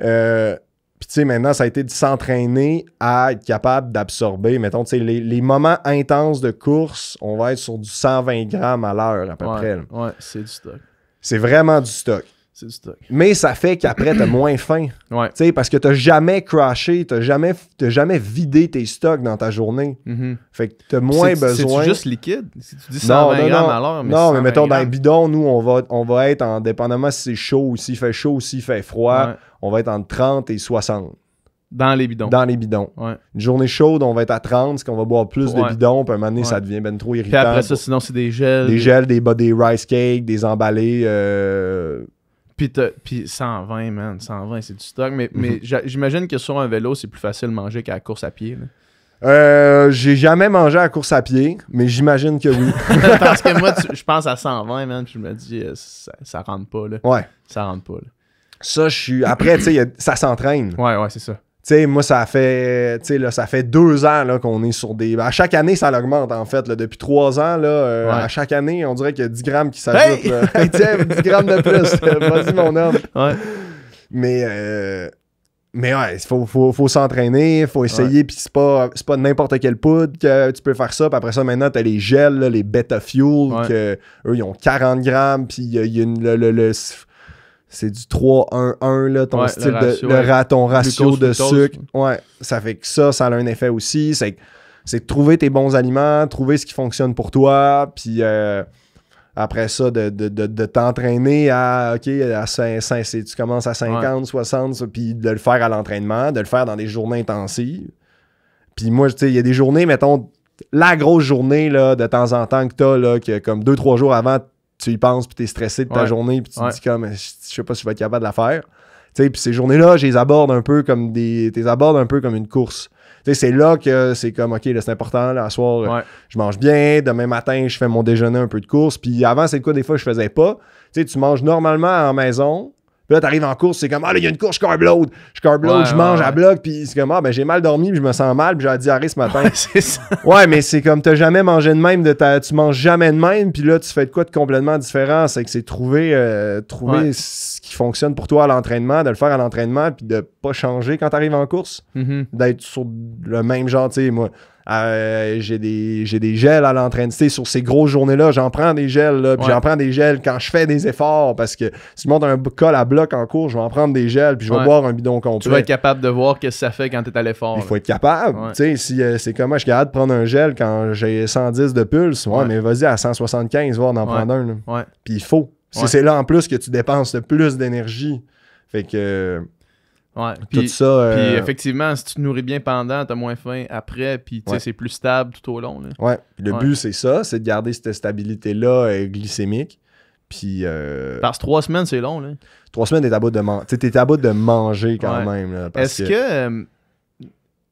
Euh, puis, tu sais, maintenant, ça a été de s'entraîner à être capable d'absorber, mettons, tu sais, les, moments intenses de course, on va être sur du 120 grammes à l'heure, à peu près. Ouais, c'est du stock. C'est vraiment du stock. C'est du stock. Mais ça fait qu'après, t'as moins faim. Ouais. Tu sais, parce que t'as jamais crashé, t'as jamais, jamais vidé tes stocks dans ta journée. Mm-hmm. Fait que t'as moins besoin. C'est juste liquide. Si tu dis 120 non, grammes à l'heure, mais Non, mais mettons, dans le bidon, nous, on va, on va être en dépendamment si c'est chaud ou s'il fait chaud ou s'il fait froid. Ouais on va être entre 30 et 60. Dans les bidons. Dans les bidons. Une journée chaude, on va être à 30, ce qu'on va boire plus de bidons, puis à un moment donné, ça devient ben trop irritant. Puis après ça, sinon, c'est des gels. Des gels, des, rice cakes, des emballés. Euh, puis, 120, man. 120, c'est du stock. Mais, mhm. j'imagine que sur un vélo, c'est plus facile de manger qu'à course à pied. Euh, j'ai jamais mangé à course à pied, mais j'imagine que oui. <laughs> Parce que moi, je pense à 120, man, puis je me dis, euh, ça, ça, rentre pas, là. Ouais. Ça rentre pas, là. Ça, je suis. Après, tu sais, ça s'entraîne. Ouais, ouais, c'est ça. Tu sais, moi, ça fait, là, ça fait deux ans là, qu'on est sur des. À chaque année, ça augmente, en fait. Là. Depuis trois ans, là, euh, à chaque année, on dirait qu'il y a 10 grammes qui s'ajoutent. Hey! 10 grammes de plus. <laughs> Vas-y, mon homme. Mais, euh, mais ouais, il faut, s'entraîner, il faut essayer. Puis c'est pas, c'est pas n'importe quel poudre que tu peux faire ça. Puis après ça, maintenant, t'as les gels, les Beta Fuel, que eux, ils ont 40 grammes. Puis il y a, une, le, c'est du 3-1-1, ton style ratio, de, raton ratio de sucre. Ouais, ça fait que ça, ça a un effet aussi. C'est, c'est de trouver tes bons aliments, trouver ce qui fonctionne pour toi, puis euh, après ça, de, t'entraîner à, OK, à tu commences à 50, 60, puis de le faire à l'entraînement, de le faire dans des journées intensives. Puis moi, tu sais, il y a des journées, mettons, la grosse journée, là, de temps en temps que t'as, là, comme deux, trois jours avant, tu y penses, puis tu es stressé de ta journée, puis tu te dis comme, je sais pas si je vais être capable de la faire. Puis ces journées-là, je les aborde un peu comme des. les un peu comme une course. C'est là que c'est comme OK, c'est important, là, à soir, je mange bien, demain matin, je fais mon déjeuner un peu de course. Puis avant, c'est quoi des fois je faisais pas. sais tu manges normalement en la maison, puis là, t'arrives en course, c'est comme Ah là, il y a une course, je carb load. Je carb load, je mange à bloc, puis c'est comme Ah ben j'ai mal dormi, puis je me sens mal, puis j'ai la diarrhée ce matin. Ouais, <laughs> c'est ça. ouais mais c'est comme t'as jamais mangé de même, de tu manges jamais de même, puis là, tu fais de quoi de complètement différent. C'est que c'est trouver, euh, trouver ce qui fonctionne pour toi à l'entraînement, de le faire à l'entraînement, puis de pas changer quand t'arrives en course, mm-hmm. d'être sur le même genre, tu sais, moi. Euh, j'ai des, des gels à l'entraînement. Sur ces grosses journées-là, j'en prends des gels, là, puis j'en prends des gels quand je fais des efforts, parce que si je monte un col à bloc en cours, je vais en prendre des gels, puis je vais boire un bidon complet. Tu vas être capable de voir ce que ça fait quand tu es à l'effort. Il faut être capable. Tu sais, si euh, c'est comme moi, je suis de prendre un gel quand j'ai 110 de pulse, ouais, mais vas-y à 175, voir d'en prendre un. Puis il faut. Si c'est là en plus que tu dépenses le plus d'énergie. Fait que euh, Ouais, puis, ça. Euh, effectivement, si tu te nourris bien pendant, t'as moins faim après, puis c'est plus stable tout au long. Là. Ouais. le but, c'est ça, c'est de garder cette stabilité-là euh, glycémique. Puis. Euh, parce que trois semaines, c'est long. Là. Trois semaines, t'es à bout de, à bout de manger quand même. Est-ce que.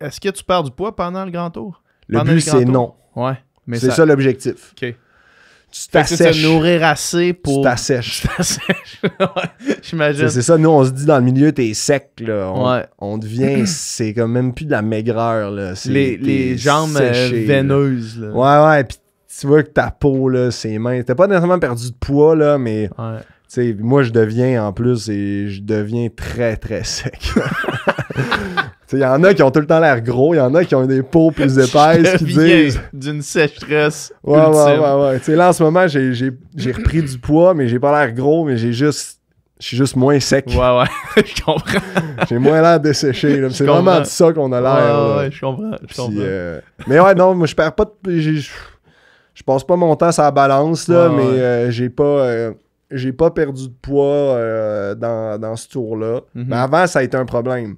Est-ce que tu perds du poids pendant le grand tour? Le but, c'est non. Ouais. C'est ça, ça l'objectif. OK tu t'assèches. Tu nourrir assez pour. Tu t'assèches. <laughs> <laughs> J'imagine. C'est ça, nous, on se dit dans le milieu, t'es sec, là. On, on devient. <clears throat> c'est quand même plus de la maigreur, là. Les, les, jambes euh, veineuses, là. Ouais, ouais. Puis tu vois que ta peau, là, ses mains. T'as pas nécessairement perdu de poids, là, mais. Ouais. moi, je deviens en plus et je deviens très, très sec. <laughs> Il y en a qui ont tout le temps l'air gros, il y en a qui ont des peaux plus <laughs> épaisses qui disent. D'une sécheresse. Ouais, ouais, ouais, là, en ce moment, j'ai repris du poids, mais j'ai pas l'air gros, mais j'ai juste. Je suis juste moins sec. Ouais, ouais, <laughs> je comprends. j'ai moins l'air desséché. C'est vraiment de ça qu'on a l'air. Ouais, je comprends. Euh, mais ouais, non, moi, je perds pas de. Je passe pas mon temps sur la balance, mais euh, j'ai pas. Euh, j'ai pas perdu de poids dans, ce tour-là. Mm-hmm. Mais avant, ça a été un problème.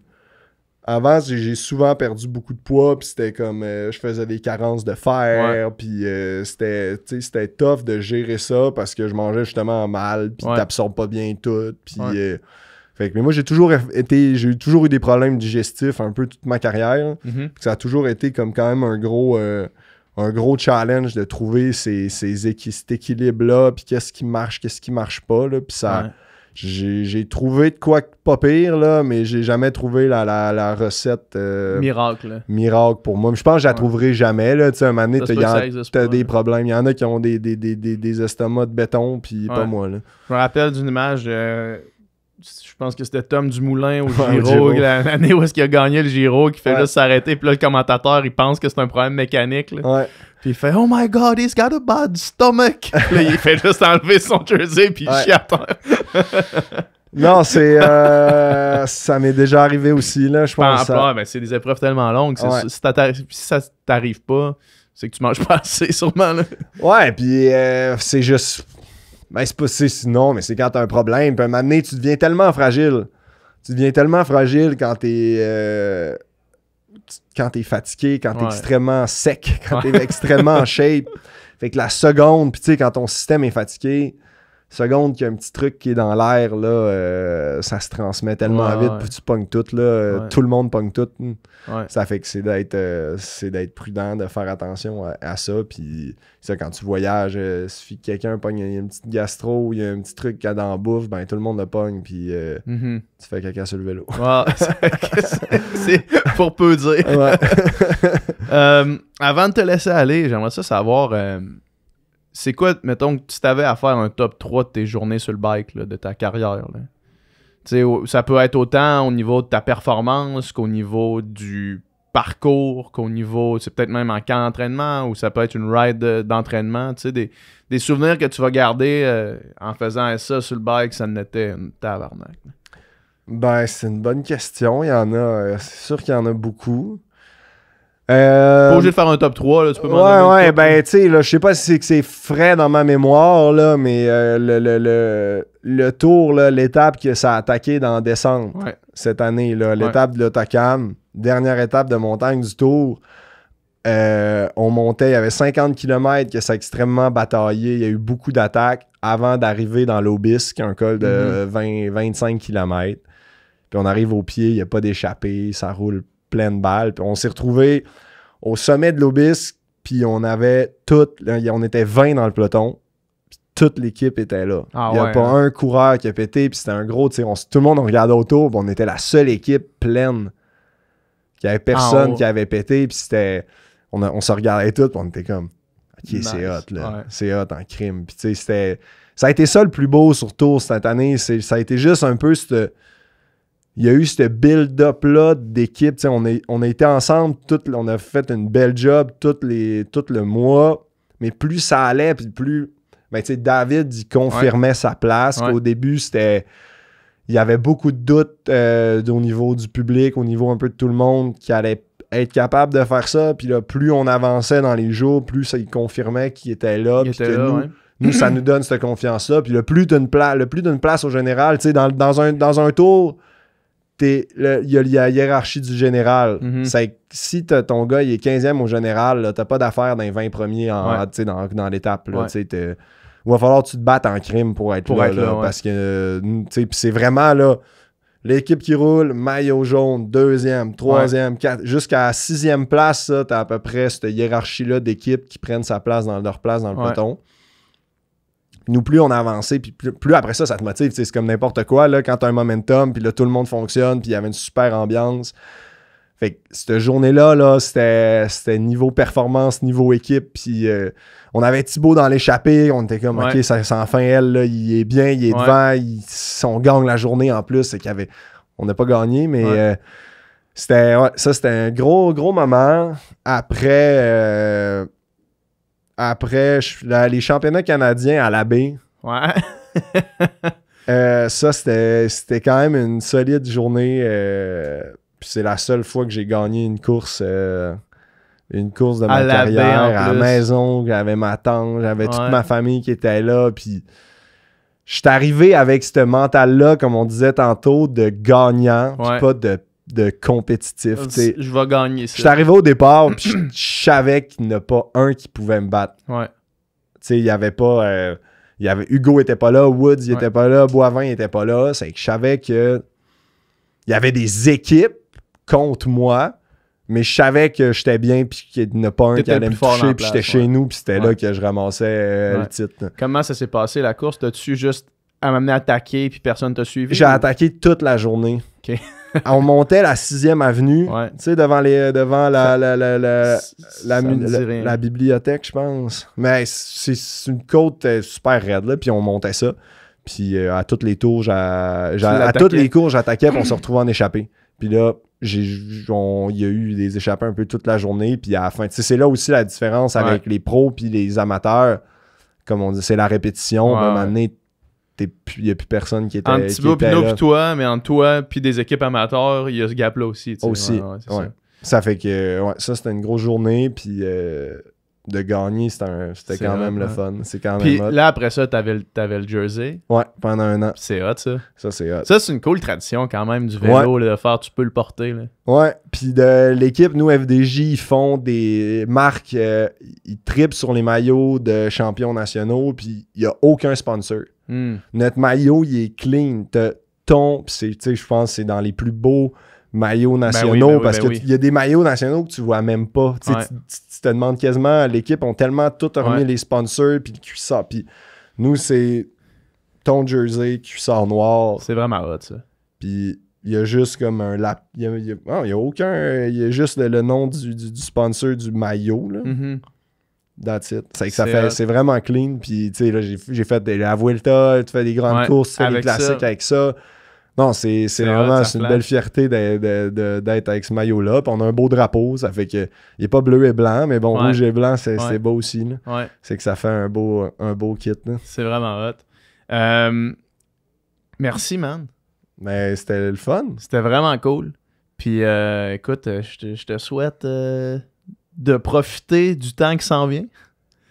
Avant, j'ai souvent perdu beaucoup de poids, puis c'était comme euh, je faisais des carences de fer, puis euh, c'était, c'était tough de gérer ça parce que je mangeais justement mal, puis t'absorbes pas bien tout, puis euh, fait mais moi j'ai toujours été j'ai toujours eu des problèmes digestifs un peu toute ma carrière, mm-hmm. ça a toujours été comme quand même un gros un gros challenge de trouver ces, ces cet équilibre là, puis qu'est-ce qui marche, qu'est-ce qui marche pas là, puis ça j'ai trouvé de quoi pas pire, là, mais j'ai jamais trouvé la, recette euh, miracle. miracle pour moi. Je pense que je la trouverai jamais. Là. Tu sais, un moment donné, as des problèmes. Il y en a qui ont des, des, des, estomacs de béton, puis pas moi. Là. Je me rappelle d'une image. Euh, je pense que c'était Tom Dumoulin au <laughs> Giro, Giro. l'année où est-ce qu'il a gagné le Giro, qui fait juste s'arrêter, puis là, le commentateur, il pense que c'est un problème mécanique. Puis il fait « Oh my God, he's got a bad stomach! » Là, il fait juste enlever son jersey, puis il chie <laughs> Non, c'est... Euh, ça m'est déjà arrivé aussi, là, je pense. Ça... mais ben, c'est des épreuves tellement longues. Si, ça t'arrive pas, c'est que tu manges <laughs> pas assez, sûrement. Là. Ouais, puis euh, c'est juste ben, c'est pas si sinon, mais c'est quand t'as un problème. Puis à un moment donné, tu deviens tellement fragile. Tu deviens tellement fragile quand t'es. Euh, quand t'es fatigué, quand t'es extrêmement sec, <laughs> quand t'es extrêmement en shape. Fait que la seconde, puis tu sais, quand ton système est fatigué, seconde qu'il y a un petit truc qui est dans l'air, là, euh, ça se transmet tellement vite, tu pognes tout, là, tout le monde pogne tout. Hmm. Ça fait que euh, c'est d'être, prudent, de faire attention à, ça, puis ça, quand tu voyages, euh, si quelqu'un pogne une petite gastro, il y a un petit truc qu'il y a dans la bouffe, ben tout le monde le pogne, puis mm-hmm. tu fais caca sur le vélo. <laughs> pour peu dire. <laughs> avant de te laisser aller, j'aimerais ça savoir c'est quoi, mettons, que si t'avais à faire un top 3 de tes journées sur le bike, de ta carrière, ça peut être autant au niveau de ta performance qu'au niveau du parcours, qu'au niveau, c'est peut-être même en camp d'entraînement ou ça peut être une ride d'entraînement, tu des, souvenirs que tu vas garder euh, en faisant ça sur le bike, ça n'était une tabarnak. Ben, c'est une bonne question. Il y en a, euh, c'est sûr qu'il y en a beaucoup. Euh... Pas obligé de faire un top 3, tu peux Ouais, ben, tu sais, je sais pas si c'est frais dans ma mémoire, là, mais euh, le, le, tour, l'étape que ça a attaqué dans décembre cette année, l'étape de l'Otacam, dernière étape de montagne du tour. Euh, on montait, il y avait 50 km que c'est extrêmement bataillé, il y a eu beaucoup d'attaques avant d'arriver dans l'Obis qui est un col de 20, 25 km. Puis on arrive au pied, il n'y a pas d'échappée, ça roule pleine balle. Puis on s'est retrouvé au sommet de l'obisque, puis on avait tout, on était 20 dans le peloton, puis toute l'équipe était là. Ah Il n'y a pas hein. un coureur qui a pété, puis c'était un gros, on, tout le monde on regardait autour, puis on était la seule équipe pleine. Il n'y avait personne ah, qui oh. avait pété, puis c'était. On, se regardait tout, puis on était comme. Ok, c'est hot, là. C'est hot en crime. Puis tu sais, c'était. Ça a été ça le plus beau sur Tour cette année. Ça a été juste un peu cette il y a eu ce build-up-là d'équipe. On, on a été ensemble, tout, on a fait une belle job tout, les, tout le mois. Mais plus ça allait, puis plus. Ben, David, il confirmait sa place. Au début, c'était. Il y avait beaucoup de doutes euh, au niveau du public, au niveau un peu de tout le monde, qui allait être capable de faire ça. Puis là, plus on avançait dans les jours, plus ça, il confirmait qu'il était là. nous, ça nous donne cette confiance-là. Puis le plus d'une place au général, dans, dans, un, dans un tour il y a la hiérarchie du général. Mhm. si ton gars il est 15e au général, t'as pas d'affaire dans les 20 premiers en, dans, l'étape. Il va falloir que tu te battes en crime pour être là. Parce que c'est vraiment là. L'équipe qui roule, maillot jaune, deuxième, troisième, quatre jusqu'à sixième place, tu as à peu près cette hiérarchie-là d'équipes qui prennent sa place dans leur place dans le peloton nous, plus on a avancé, puis plus, après ça, ça te motive. C'est comme n'importe quoi, là, quand tu as un momentum, puis là, tout le monde fonctionne, puis il y avait une super ambiance. Fait que cette journée-là, là, c'était niveau performance, niveau équipe. Puis euh, on avait Thibaut dans l'échappée. On était comme, OK, c'est enfin elle, là, il est bien, il est devant. on gagne la journée en plus. C'est On n'a pas gagné, mais euh, c'était ça, c'était un gros, gros moment. Après, euh, après, les championnats canadiens à la baie. Ouais. <laughs> Euh, ça, c'était quand même une solide journée. Euh, puis c'est la seule fois que j'ai gagné une course. Euh, une course de ma carrière à la maison, j'avais ma tante, j'avais toute ma famille qui était là, puis je suis arrivé avec ce mental-là, comme on disait tantôt, de gagnant, pas de de compétitif. Je vais gagner ça. Je suis arrivé au départ, puis je, savais qu'il n'y en a pas un qui pouvait me battre. Ouais. Tu sais, il n'y avait pas. Euh, il y avait, Hugo était pas là, Woods il était pas là, Boivin il était pas là. C'est que je savais que. Il y avait des équipes contre moi, mais je savais que j'étais bien, puis qu'il n'y en a pas un qui allait me toucher, puis j'étais chez nous, puis c'était là que je ramassais euh, le titre. Comment ça s'est passé la course T'as-tu juste à m'amener attaquer, puis personne t'a suivi J'ai attaqué toute la journée. OK. <laughs> <laughs> on montait la 6e avenue, tu sais, devant, les, devant la, la, bibliothèque, je pense. Mais c'est une côte euh, super raide, là, puis on montait ça. Puis euh, à toutes les tours, à toutes les cours, j'attaquais, puis on se retrouvait en échappé. Puis là, il y a eu des échappés un peu toute la journée. Puis à la fin, c'est là aussi la différence avec les pros puis les amateurs. Comme on dit, c'est la répétition. Ouais, ben, il n'y a plus personne qui était. Entre Thibaut Pinot puis toi, mais entre toi puis des équipes amateurs, il y a ce gap-là aussi. Aussi. Ça. fait que ça, c'était une grosse journée. Puis euh, de gagner, c'était quand même le hein. fun. C'est quand même. Puis là, après ça, tu avais le jersey. Ouais, pendant un an. C'est hot, ça. Ça, c'est hot. Ça, c'est une cool tradition quand même du vélo, de faire, tu peux le porter. Ouais, puis de l'équipe, nous, FDJ, ils font des marques, euh, ils tripent sur les maillots de champions nationaux, puis il n'y a aucun sponsor. Hmm. Notre maillot, il est clean. Ton, je pense c'est dans les plus beaux maillots ben nationaux ben parce ben que qu'il y a des maillots nationaux que tu vois même pas. Tu, te demandes quasiment, l'équipe ont tellement tout remis les sponsors puis le cuissard. Puis nous, c'est ton jersey, cuissard noir. C'est vraiment hot, ça. Puis il y a juste comme un lap. Il y a, aucun. Il y a juste le, nom du, sponsor du maillot. Là. Mm-hmm. C'est ça fait, euh, c'est vraiment clean. Puis, tu sais, là, j'ai fait des, la Vuelta, tu fais des grandes courses, tu classiques avec ça. Non, c'est vraiment une belle fierté d'être avec ce maillot-là. on a un beau drapeau, ça fait que il est pas bleu et blanc, mais bon, rouge et blanc, c'est beau aussi. C'est que ça fait un beau, un beau kit. C'est vraiment hot. Euh, merci, man. Mais c'était le fun. C'était vraiment cool. Puis euh, écoute, je te, souhaite de profiter du temps qui s'en vient.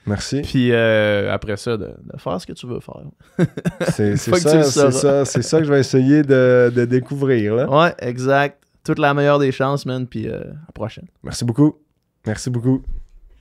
Merci. Puis euh, après ça, de, faire ce que tu veux faire. c'est <laughs> ça, que je vais essayer de, découvrir. Là. exact. Toute la meilleure des chances, man. Puis euh, à la prochaine. Merci beaucoup. Merci beaucoup.